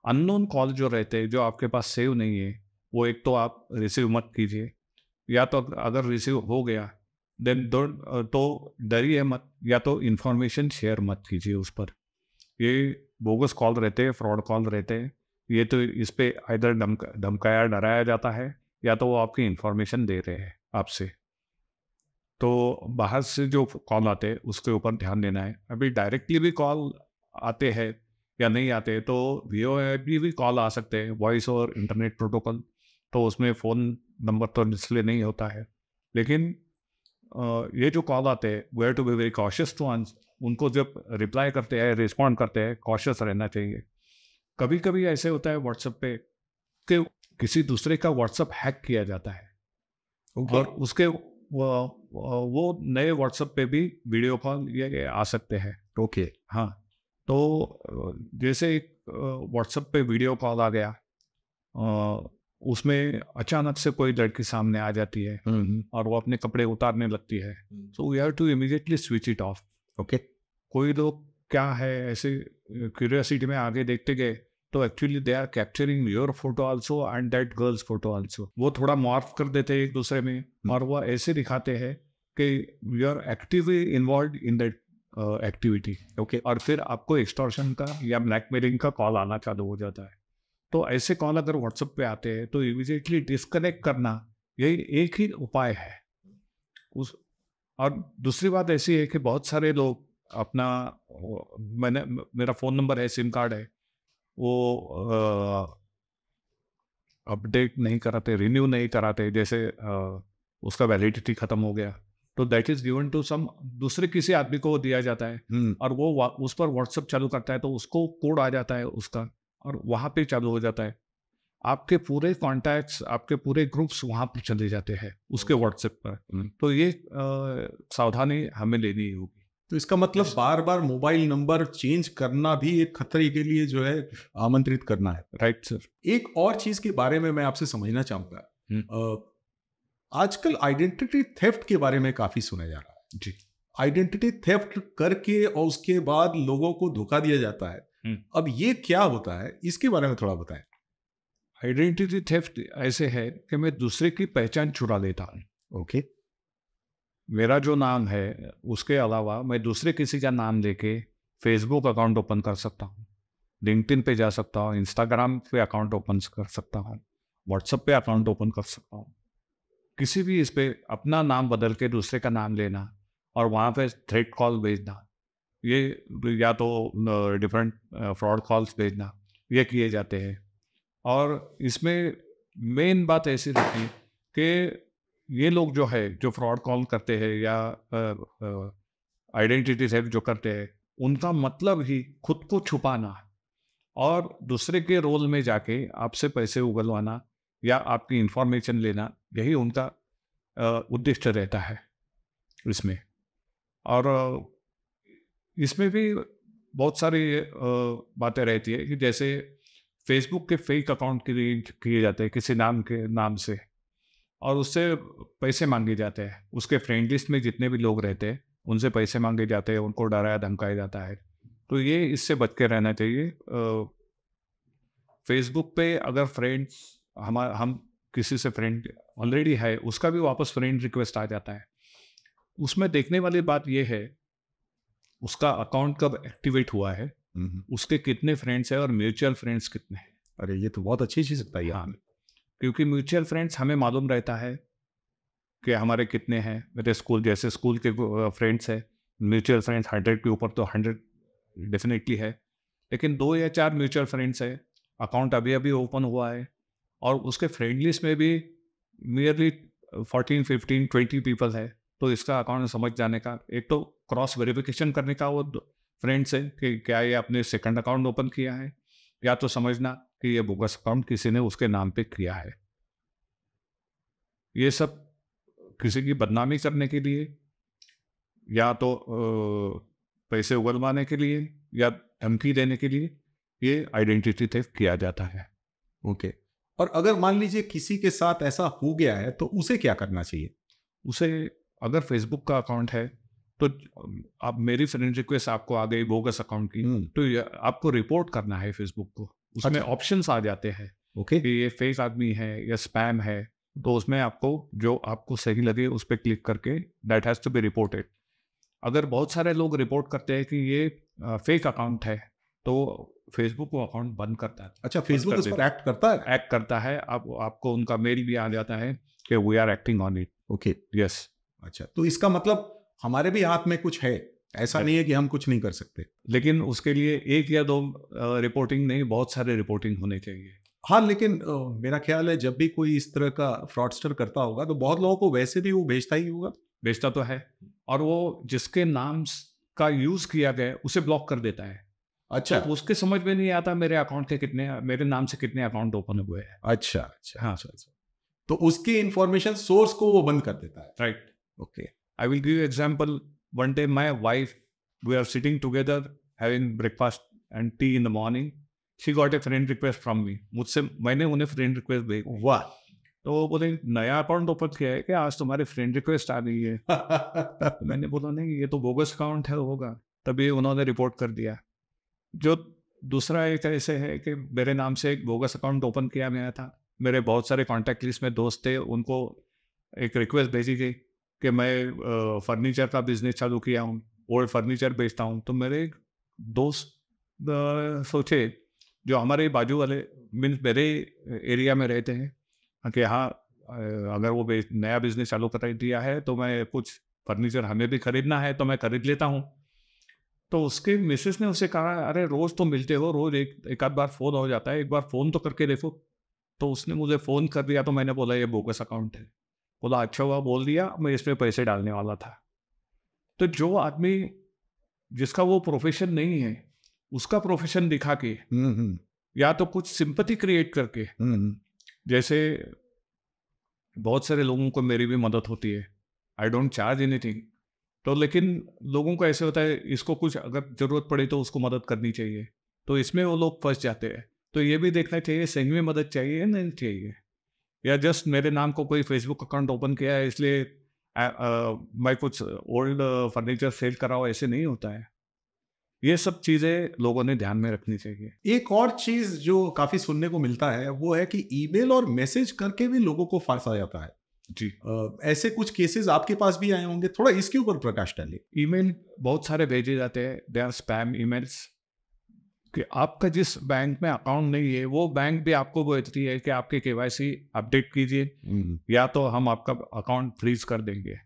अननोन कॉल जो रहते हैं जो आपके पास सेव नहीं है वो एक तो आप रिसीव मत कीजिए या तो अगर रिसीव हो गया देन तो डरिए मत या तो इन्फॉर्मेशन शेयर मत कीजिए उस पर ये बोगस कॉल रहते हैं फ्रॉड कॉल रहते हैं ये तो इस पर इधर धमका धमकाया डराया जाता है या तो वो आपकी इन्फॉर्मेशन दे रहे हैं आपसे तो बाहर से जो कॉल आते हैं उसके ऊपर ध्यान देना है अभी डायरेक्टली भी कॉल आते हैं या नहीं आते तो वी ओ भी, भी कॉल आ सकते हैं वॉइस और इंटरनेट प्रोटोकॉल तो उसमें फ़ोन नंबर तो डिस्प्ले नहीं होता है लेकिन ये जो कॉल आते हैं where to be very cautious to answer उनको जब रिप्लाई करते हैं रिस्पॉन्ड करते हैं कॉशियस रहना चाहिए कभी कभी ऐसे होता है व्हाट्सएप पे कि किसी दूसरे का व्हाट्सएप हैक किया जाता है okay. और उसके वो, वो नए व्हाट्सएप पे भी वीडियो कॉल ये आ सकते हैं ओके okay. हाँ तो जैसे एक व्हाट्सएप पे वीडियो कॉल आ गया उसमें अचानक से कोई लड़की सामने आ जाती है हम्म, हम्म। और वो अपने कपड़े उतारने लगती है so we have to immediately switch it off okay कोई लोग क्या है ऐसे क्यूरियोसिटी में आगे देखते गए तो actually they are capturing your photo also and that girls photo also वो थोड़ा मॉर्फ कर देते हैं एक दूसरे में और वो ऐसे दिखाते हैं कि you are actively involve in that activity okay और फिर आपको एक्सटॉर्शन का या ब्लैकमेलिंग का कॉल आना चालू हो जाता है तो ऐसे कॉल अगर व्हाट्सएप पे आते हैं तो इमिजिएटली डिस्कनेक्ट करना यही एक ही उपाय है उस और दूसरी बात ऐसी है कि बहुत सारे लोग अपना मैंने मेरा फ़ोन नंबर है सिम कार्ड है वो अपडेट नहीं कराते रिन्यू नहीं कराते जैसे आ, उसका वैलिडिटी ख़त्म हो गया तो that is given to some दूसरे किसी आदमी को दिया जाता है हम्म। और वो उस पर व्हाट्सअप चालू करता है तो उसको कोड आ जाता है उसका और वहाँ पे चालू हो जाता है आपके पूरे कॉन्टैक्ट्स आपके पूरे ग्रुप्स वहाँ पर चले जाते हैं उसके व्हाट्सएप पर हम्म। तो ये सावधानी हमें लेनी होगी तो इसका मतलब बार बार मोबाइल नंबर चेंज करना भी एक खतरे के लिए जो है आमंत्रित करना है राइट सर एक और चीज के बारे में मैं आपसे समझना चाहूंगा hmm. आजकल आइडेंटिटी थेफ्ट के बारे में काफी सुना जा रहा है जी आइडेंटिटी थेफ्ट करके और उसके बाद लोगों को धोखा दिया जाता है hmm. अब ये क्या होता है इसके बारे में थोड़ा बताएं आइडेंटिटी थेफ्ट ऐसे है कि मैं दूसरे की पहचान चुरा लेता हूँ ओके okay. मेरा जो नाम है उसके अलावा मैं दूसरे किसी का नाम लेके फेसबुक अकाउंट ओपन कर सकता हूँ लिंकटिन पे जा सकता हूँ इंस्टाग्राम पे अकाउंट ओपन कर सकता हूँ व्हाट्सअप पे अकाउंट ओपन कर सकता हूँ किसी भी इस पर अपना नाम बदल के दूसरे का नाम लेना और वहाँ पे थ्रेड कॉल भेजना ये या तो डिफरेंट फ्रॉड कॉल्स भेजना ये किए जाते हैं और इसमें मेन बात ऐसी रहती है कि ये लोग जो है जो फ्रॉड कॉल करते हैं या आइडेंटिटी सेव जो करते हैं उनका मतलब ही खुद को छुपाना है और दूसरे के रोल में जाके आपसे पैसे उगलवाना या आपकी इंफॉर्मेशन लेना यही उनका उद्दिष्ट रहता है इसमें और इसमें भी बहुत सारी बातें रहती है कि जैसे फेसबुक के फेक अकाउंट क्रिएट किए जाते हैं किसी नाम के नाम से और उससे पैसे मांगे जाते हैं उसके फ्रेंड लिस्ट में जितने भी लोग रहते हैं उनसे पैसे मांगे जाते हैं उनको डराया धमकाया जाता है तो ये इससे बच के रहना चाहिए फेसबुक पे अगर फ्रेंड्स हम हम किसी से फ्रेंड ऑलरेडी है उसका भी वापस फ्रेंड रिक्वेस्ट आ जाता है उसमें देखने वाली बात यह है उसका अकाउंट कब एक्टिवेट हुआ है उसके कितने फ्रेंड्स हैं और म्यूचुअल फ्रेंड्स कितने हैं अरे ये तो बहुत अच्छी चीज़ बताई हाँ क्योंकि म्यूचुअल फ्रेंड्स हमें मालूम रहता है कि हमारे कितने हैं मेरे स्कूल जैसे स्कूल के फ्रेंड्स हैं म्यूचुअल फ्रेंड्स हंड्रेड के ऊपर तो हंड्रेड डेफिनेटली है लेकिन दो या चार म्यूचुअल फ्रेंड्स है अकाउंट अभी अभी ओपन हुआ है और उसके फ्रेंड लिस्ट में भी merely fourteen fifteen twenty people है तो इसका अकाउंट समझ जाने का एक तो क्रॉस वेरिफिकेशन करने का वो फ्रेंड से कि क्या ये आपने सेकंड अकाउंट ओपन किया है या तो समझना कि यह बोगस अकाउंट किसी ने उसके नाम पे किया है ये सब किसी की बदनामी करने के लिए या तो पैसे उगलवाने के लिए या धमकी देने के लिए ये आइडेंटिटी थे किया जाता है ओके और अगर मान लीजिए किसी के साथ ऐसा हो गया है तो उसे क्या करना चाहिए उसे अगर फेसबुक का अकाउंट है तो आप मेरी फ्रेंड रिक्वेस्ट आपको आ गई बोगस अकाउंट की हम्म। तो आपको रिपोर्ट करना है फेसबुक को उसमें अच्छा। आ जाते हैं ओके okay. ये फेक आदमी है या स्पैम है तो उसमें आपको जो आपको सही लगे उस पर क्लिक करके that has to be reported अगर बहुत सारे लोग रिपोर्ट करते हैं कि ये फेक अकाउंट है तो फेसबुक वो अकाउंट बंद अच्छा, करता है अच्छा फेसबुक कर एक्ट करता है एक्ट करता है आप आपको उनका मेल भी आ जाता है कि we are acting on it okay yes अच्छा तो इसका मतलब हमारे भी हाथ में कुछ है ऐसा नहीं है कि हम कुछ नहीं कर सकते लेकिन उसके लिए एक या दो रिपोर्टिंग नहीं बहुत सारे रिपोर्टिंग होने चाहिए हाँ लेकिन मेरा ख्याल है जब भी कोई इस तरह का फ्रॉडस्टर करता होगा तो बहुत लोगों को वैसे भी वो भेजता ही होगा भेजता तो है और वो जिसके नाम का यूज़ किया गया उसे ब्लॉक कर देता है अच्छा तो उसके समझ में नहीं आता मेरे अकाउंट के कितने मेरे नाम से कितने अकाउंट ओपन हुए हैं अच्छा अच्छा हाँ अच्छा अच्छा तो उसकी इंफॉर्मेशन सोर्स को वो बंद कर देता है right okay I will give example one day my wife, we are sitting together having breakfast and tea in the morning. She got a friend request from me मुझसे मैंने उन्हें फ्रेंड रिक्वेस्ट भेज वाह तो बोले नया अकाउंट ओपन किया है कि आज तुम्हारे फ्रेंड रिक्वेस्ट आ गई है तो मैंने बोला नहीं ये तो बोगस अकाउंट है होगा तभी उन्होंने रिपोर्ट कर दिया जो दूसरा एक ऐसे है कि मेरे नाम से एक बोगस अकाउंट ओपन किया गया था मेरे बहुत सारे कॉन्टैक्ट लिस्ट में दोस्त थे उनको एक रिक्वेस्ट भेजी गई कि मैं फर्नीचर का बिजनेस चालू किया हूँ ओल्ड फर्नीचर बेचता हूँ तो मेरे दोस्त सोचे जो हमारे बाजू वाले मीन्स मेरे एरिया में रहते हैं हाँ, कि हाँ अगर वो नया बिजनेस चालू कर दिया है तो मैं कुछ फर्नीचर हमें भी खरीदना है तो मैं खरीद लेता हूँ तो उसके मिसेस ने उसे कहा अरे रोज़ तो मिलते हो रोज़ एक एक आध बार फ़ोन हो जाता है एक बार फ़ोन तो करके देखो तो उसने मुझे फ़ोन कर दिया तो मैंने बोला ये बोगस अकाउंट है बोला अच्छा हुआ बोल दिया मैं इसमें पैसे डालने वाला था तो जो आदमी जिसका वो प्रोफेशन नहीं है उसका प्रोफेशन दिखा के हम्म, हम्म। या तो कुछ सिंपथी क्रिएट करके हम्म, जैसे बहुत सारे लोगों को मेरी भी मदद होती है आई डोंट चार्ज एनीथिंग तो लेकिन लोगों को ऐसे होता है इसको कुछ अगर ज़रूरत पड़े तो उसको मदद करनी चाहिए तो इसमें वो लोग फंस जाते हैं तो ये भी देखना चाहिए सही में मदद चाहिए या नहीं चाहिए या जस्ट मेरे नाम को कोई फेसबुक अकाउंट ओपन किया है इसलिए आ, आ, मैं कुछ ओल्ड फर्नीचर सेल कराओ ऐसे नहीं होता है ये सब चीज़ें लोगों ने ध्यान में रखनी चाहिए एक और चीज़ जो काफ़ी सुनने को मिलता है वो है कि ईमेल और मैसेज करके भी लोगों को फांसा जाता है जी आ, ऐसे कुछ केसेस आपके पास भी आए होंगे थोड़ा इसके ऊपर प्रकाश डालिए ईमेल बहुत सारे भेजे जाते हैं दे आर स्पैम ईमेल्स कि आपका जिस बैंक में अकाउंट नहीं है वो बैंक भी आपको बोलती है कि आपके केवाईसी अपडेट कीजिए हम्म। या तो हम आपका अकाउंट फ्रीज कर देंगे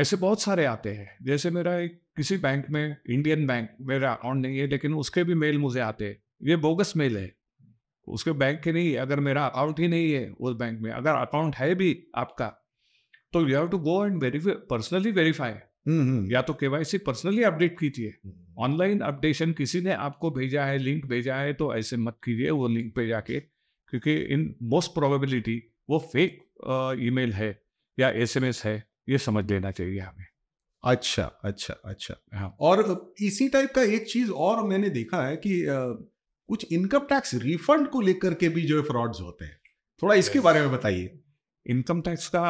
ऐसे बहुत सारे आते हैं जैसे मेरा एक किसी बैंक में इंडियन बैंक मेरा अकाउंट नहीं है लेकिन उसके भी मेल मुझे आते हैं ये बोगस मेल है उसके बैंक के नहीं अगर मेरा अकाउंट ही नहीं है उस बैंक में अगर अकाउंट है भी आपका तो you have to go and verify personally verify hmm, hmm, या तो केवाईसी पर्सनली अपडेट कीजिए हम्म। ऑनलाइन अपडेशन किसी ने आपको भेजा है लिंक भेजा है तो ऐसे मत कीजिए वो लिंक पे जाके क्योंकि इन मोस्ट प्रोबेबिलिटी वो फेक ईमेल है या एसएमएस है ये समझ लेना चाहिए हमें अच्छा अच्छा अच्छा हाँ और इसी टाइप का एक चीज और मैंने देखा है कि आ, कुछ इनकम टैक्स रिफंड को लेकर के भी जो है फ्रॉड्स होते हैं थोड़ा इसके बारे में बताइए इनकम टैक्स का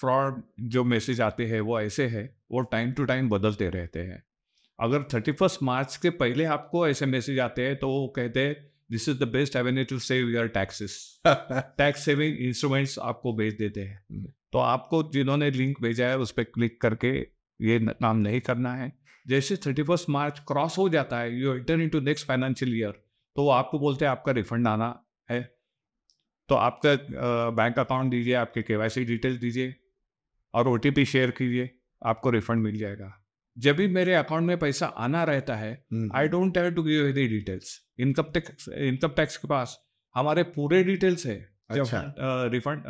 फ्रॉड जो मैसेज आते हैं वो ऐसे है वो टाइम टू टाइम बदलते रहते हैं अगर थर्टी फर्स्ट मार्च के पहले आपको ऐसे मैसेज आते हैं तो वो कहते हैं this is the best avenue to save your taxes tax saving instruments आपको भेज देते हैं तो आपको जिन्होंने लिंक भेजा है उस पर क्लिक करके ये काम नहीं करना है जैसे थर्टी फर्स्ट मार्च क्रॉस हो जाता है you return into next financial year तो वो आपको बोलते हैं आपका रिफंड आना है तो आपका बैंक अकाउंट दीजिए आपके के डिटेल दीजिए और ओ शेयर कीजिए आपको रिफंड मिल जाएगा जब भी मेरे अकाउंट में पैसा आना रहता है I don't have to give any details income tax income tax के पास हमारे पूरे डिटेल्स है अच्छा। जब रिफंड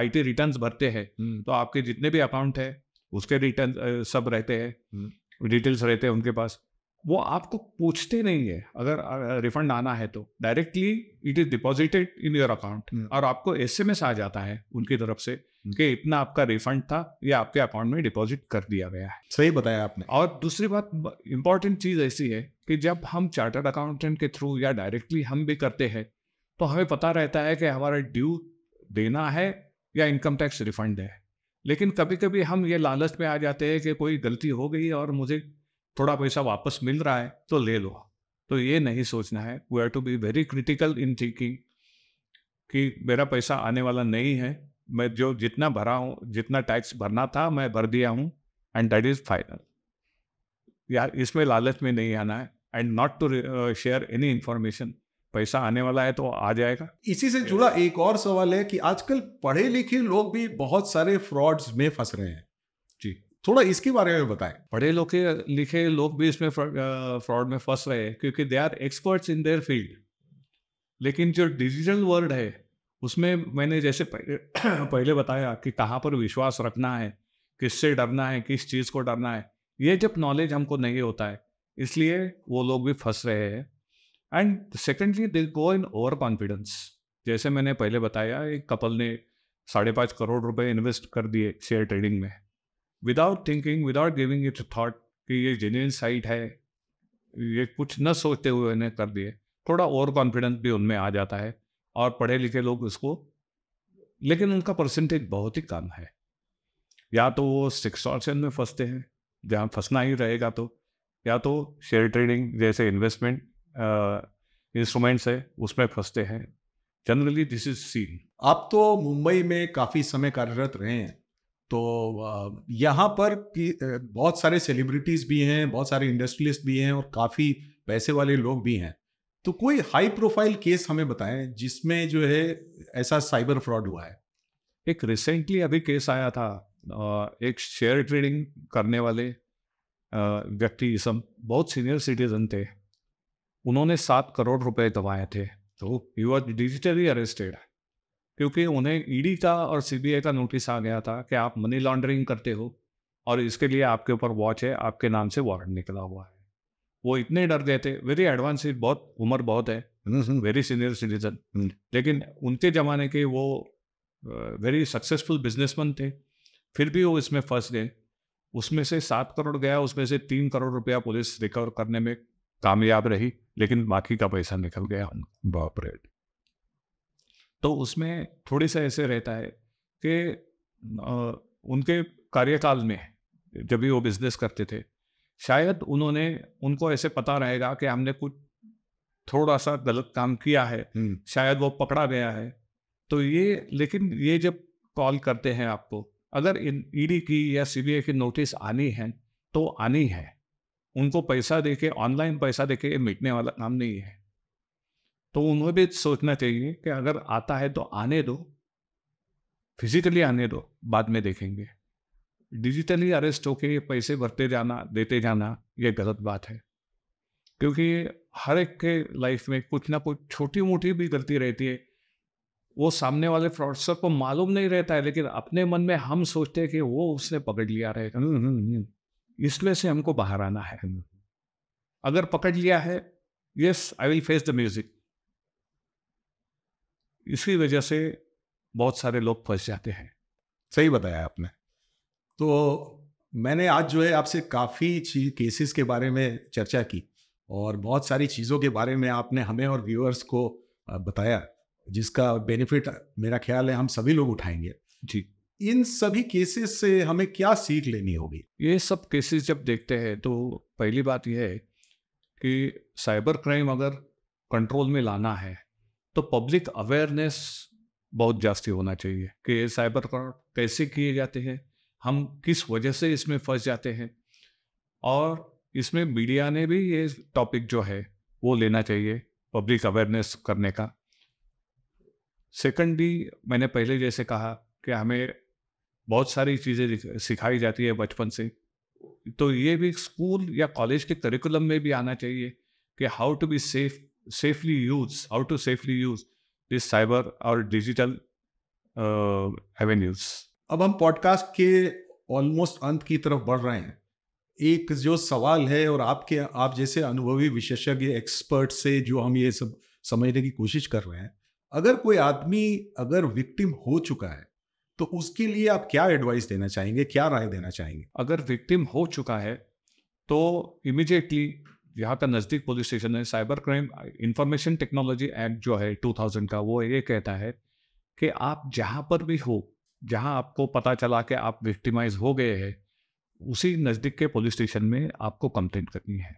आईटी भरते हैं हम्म। तो आपके जितने भी अकाउंट है उसके रिटर्न uh, सब रहते हैं डिटेल्स हम्म। रहते हैं उनके पास वो आपको पूछते नहीं है अगर रिफंड आना है तो directly it is deposited in your account और आपको एस आ जाता है उनकी तरफ से कि इतना आपका रिफंड था ये आपके अकाउंट में डिपॉजिट कर दिया गया है सही बताया आपने और दूसरी बात इंपॉर्टेंट चीज़ ऐसी है कि जब हम चार्टर्ड अकाउंटेंट के थ्रू या डायरेक्टली हम भी करते हैं तो हमें पता रहता है कि हमारा ड्यू देना है या इनकम टैक्स रिफंड है लेकिन कभी कभी हम ये लालच में आ जाते हैं कि कोई गलती हो गई और मुझे थोड़ा पैसा वापस मिल रहा है तो ले लो तो ये नहीं सोचना है we are to be very critical in thinking कि मेरा पैसा आने वाला नहीं है मैं जो जितना भरा हूँ जितना टैक्स भरना था मैं भर दिया हूँ एंड दैट इज फाइनल यार इसमें लालच में नहीं आना है and not to share any information पैसा आने वाला है तो आ जाएगा इसी से जुड़ा एक और सवाल है कि आजकल पढ़े लिखे लोग भी बहुत सारे फ्रॉड्स में फंस रहे हैं जी थोड़ा इसके बारे में बताएं पढ़े लोग लिखे लोग भी इसमें फ्रॉड uh, में फंस रहे हैं क्योंकि they are experts in their field लेकिन जो डिजिटल वर्ल्ड है उसमें मैंने जैसे पहले पहले बताया कि कहाँ पर विश्वास रखना है किससे डरना है किस चीज़ को डरना है ये जब नॉलेज हमको नहीं होता है इसलिए वो लोग भी फंस रहे हैं and secondly they go in over confidence जैसे मैंने पहले बताया एक कपल ने साढ़े पाँच करोड़ रुपए इन्वेस्ट कर दिए शेयर ट्रेडिंग में without thinking without giving it thought कि ये जेन्यून साइट है ये कुछ न सोचते हुए उन्हें कर दिए थोड़ा ओवर कॉन्फिडेंस भी उनमें आ जाता है और पढ़े लिखे लोग उसको लेकिन उनका परसेंटेज बहुत ही कम है या तो वो सिक्सॉर्शन में फंसते हैं जहाँ फंसना ही रहेगा तो या तो शेयर ट्रेडिंग जैसे इन्वेस्टमेंट इंस्ट्रूमेंट्स है उसमें फंसते हैं जनरली दिस इज सीन आप तो मुंबई में काफ़ी समय कार्यरत रहे हैं तो यहाँ पर बहुत सारे सेलिब्रिटीज़ भी हैं बहुत सारे इंडस्ट्रियलिस्ट भी हैं और काफ़ी पैसे वाले लोग भी हैं तो कोई हाई प्रोफाइल केस हमें बताएं जिसमें जो है ऐसा साइबर फ्रॉड हुआ है एक रिसेंटली अभी केस आया था एक शेयर ट्रेडिंग करने वाले व्यक्ति सब बहुत सीनियर सिटीजन थे उन्होंने सात करोड़ रुपए दबाए थे तो यू आर डिजिटली अरेस्टेड क्योंकि उन्हें ईडी e का और सीबीआई का नोटिस आ गया था कि आप मनी लॉन्ड्रिंग करते हो और इसके लिए आपके ऊपर वॉच है आपके नाम से वारंट निकला हुआ है वो इतने डर गए थे वेरी एडवांस बहुत उम्र बहुत है वेरी सीनियर सिटीजन लेकिन उनके ज़माने के वो वेरी सक्सेसफुल बिजनेसमैन थे फिर भी वो इसमें फंस गए उसमें से सात करोड़ गया उसमें से तीन करोड़ रुपया पुलिस रिकवर करने में कामयाब रही लेकिन बाकी का पैसा निकल गया बाप रे तो उसमें थोड़ी सा ऐसे रहता है कि उनके कार्यकाल में जब भी वो बिजनेस करते थे शायद उन्होंने उनको ऐसे पता रहेगा कि हमने कुछ थोड़ा सा गलत काम किया है शायद वो पकड़ा गया है तो ये लेकिन ये जब कॉल करते हैं आपको अगर ईडी की या सीबीआई की नोटिस आनी है तो आनी है उनको पैसा दे के ऑनलाइन पैसा दे के मिटने वाला काम नहीं है तो उन्हें भी सोचना चाहिए कि अगर आता है तो आने दो फिजिकली आने दो बाद में देखेंगे डिजिटली अरेस्ट होके पैसे भरते जाना देते जाना ये गलत बात है क्योंकि हर एक के लाइफ में कुछ ना कुछ छोटी मोटी भी गलती रहती है वो सामने वाले फ्रॉडसर को मालूम नहीं रहता है लेकिन अपने मन में हम सोचते हैं कि वो उसने पकड़ लिया रहे हम्म, हम्म, हम्म। इसमें से हमको बाहर आना है अगर पकड़ लिया है yes I will face the music इसी वजह से बहुत सारे लोग फंस जाते हैं सही बताया आपने तो मैंने आज जो है आपसे काफ़ी चीज केसेस के बारे में चर्चा की और बहुत सारी चीज़ों के बारे में आपने हमें और व्यूअर्स को बताया जिसका बेनिफिट मेरा ख्याल है हम सभी लोग उठाएंगे जी इन सभी केसेस से हमें क्या सीख लेनी होगी ये सब केसेस जब देखते हैं तो पहली बात यह है कि साइबर क्राइम अगर कंट्रोल में लाना है तो पब्लिक अवेयरनेस बहुत जास्ती होना चाहिए कि साइबर क्राइम कैसे किए जाते हैं हम किस वजह से इसमें फंस जाते हैं और इसमें मीडिया ने भी ये टॉपिक जो है वो लेना चाहिए पब्लिक अवेयरनेस करने का सेकंडली मैंने पहले जैसे कहा कि हमें बहुत सारी चीज़ें सिखाई जाती है बचपन से तो ये भी स्कूल या कॉलेज के करिकुलम में भी आना चाहिए कि how to be safe safely use how to safely use this cyber और डिजिटल एवेन्यूज़ अब हम पॉडकास्ट के ऑलमोस्ट अंत की तरफ बढ़ रहे हैं एक जो सवाल है और आपके आप जैसे अनुभवी विशेषज्ञ एक्सपर्ट से जो हम ये सब समझने की कोशिश कर रहे हैं अगर कोई आदमी अगर विक्टिम हो चुका है तो उसके लिए आप क्या एडवाइस देना चाहेंगे क्या राय देना चाहेंगे अगर विक्टिम हो चुका है तो इमिजिएटली यहाँ का नज़दीक पुलिस स्टेशन है cyber crime information technology act जो है 2000 का वो ये कहता है कि आप जहाँ पर भी हो जहां आपको पता चला कि आप विक्टिमाइज हो गए हैं उसी नज़दीक के पुलिस स्टेशन में आपको कंप्लेंट करनी है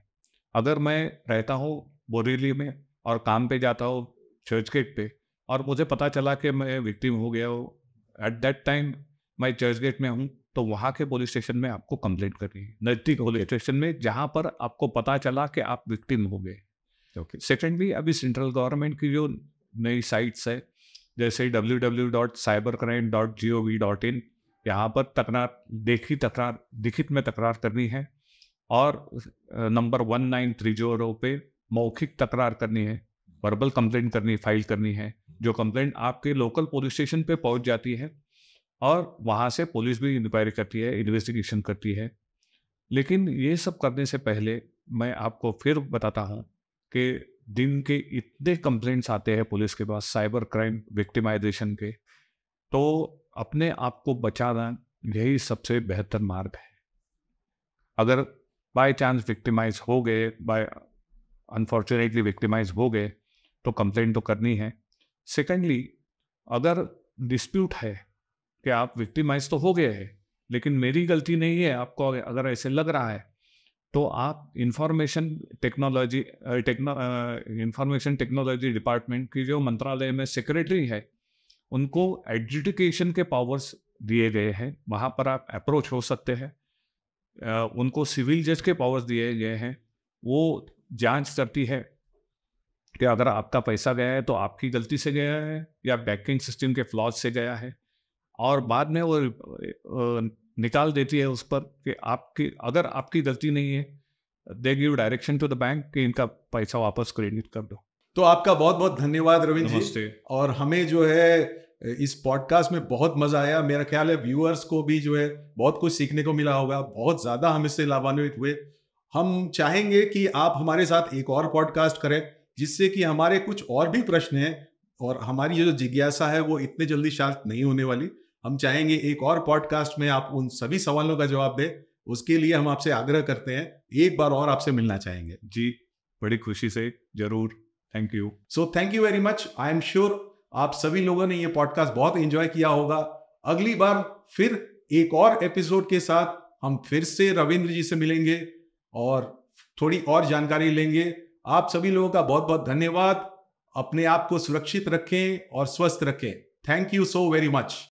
अगर मैं रहता हूँ बोरेली में और काम पे जाता हूँ चर्च गेट पे और मुझे पता चला कि मैं विक्टिम हो गया हूँ एट दैट टाइम मैं चर्च गेट में हूँ तो वहाँ के पुलिस स्टेशन में आपको कंप्लेंट करनी है नज़दीक पुलिस स्टेशन में जहाँ पर आपको पता चला कि आप विक्टिम हो गए ओके सेकेंडली अभी सेंट्रल गवर्नमेंट की जो नई साइट्स है जैसे W W dot cyber crime dot G O V dot in यहाँ पर तकरार देखी तकरार लिखित में तकरार करनी है और number one nine three zero पे मौखिक तकरार करनी है वर्बल कंप्लेंट करनी फाइल करनी है जो कंप्लेंट आपके लोकल पुलिस स्टेशन पे पहुंच जाती है और वहाँ से पुलिस भी इंक्वायरी करती है इन्वेस्टिगेशन करती है लेकिन ये सब करने से पहले मैं आपको फिर बताता हूँ कि दिन के इतने कंप्लेंट्स आते हैं पुलिस के पास साइबर क्राइम विक्टिमाइजेशन के तो अपने आप को बचाना यही सबसे बेहतर मार्ग है अगर बाय चांस विक्टिमाइज हो गए बाय अनफॉर्चुनेटली विक्टिमाइज हो गए तो कंप्लेंट तो करनी है सेकेंडली अगर डिस्प्यूट है कि आप विक्टिमाइज तो हो गए हैं लेकिन मेरी गलती नहीं है आपको अगर ऐसे लग रहा है तो आप information technology information technology department की जो मंत्रालय में सेक्रेटरी है उनको एडजुडिकेशन के पावर्स दिए गए हैं वहाँ पर आप अप्रोच हो सकते हैं उनको सिविल जज के पावर्स दिए गए हैं वो जांच करती है कि अगर आपका पैसा गया है तो आपकी गलती से गया है या बैंकिंग सिस्टम के फ्लॉज से गया है और बाद में वो निकाल देती है उस पर कि आपकी अगर आपकी गलती नहीं है they give direction to the bank कि इनका पैसा वापस क्रेडिट कर दो तो आपका बहुत बहुत धन्यवाद रविंद्र जी और हमें जो है इस पॉडकास्ट में बहुत मजा आया मेरा ख्याल है व्यूअर्स को भी जो है बहुत कुछ सीखने को मिला होगा बहुत ज़्यादा हम इससे लाभान्वित हुए हम चाहेंगे कि आप हमारे साथ एक और पॉडकास्ट करें जिससे कि हमारे कुछ और भी प्रश्न हैं और हमारी जो जिज्ञासा है वो इतने जल्दी शांत नहीं होने वाली हम चाहेंगे एक और पॉडकास्ट में आप उन सभी सवालों का जवाब दें उसके लिए हम आपसे आग्रह करते हैं एक बार और आपसे मिलना चाहेंगे जी बड़ी खुशी से जरूर thank you so thank you very much I am sure आप सभी लोगों ने ये पॉडकास्ट बहुत एंजॉय किया होगा अगली बार फिर एक और एपिसोड के साथ हम फिर से रविंद्र जी से मिलेंगे और थोड़ी और जानकारी लेंगे आप सभी लोगों का बहुत बहुत धन्यवाद अपने आप को सुरक्षित रखें और स्वस्थ रखें thank you so very much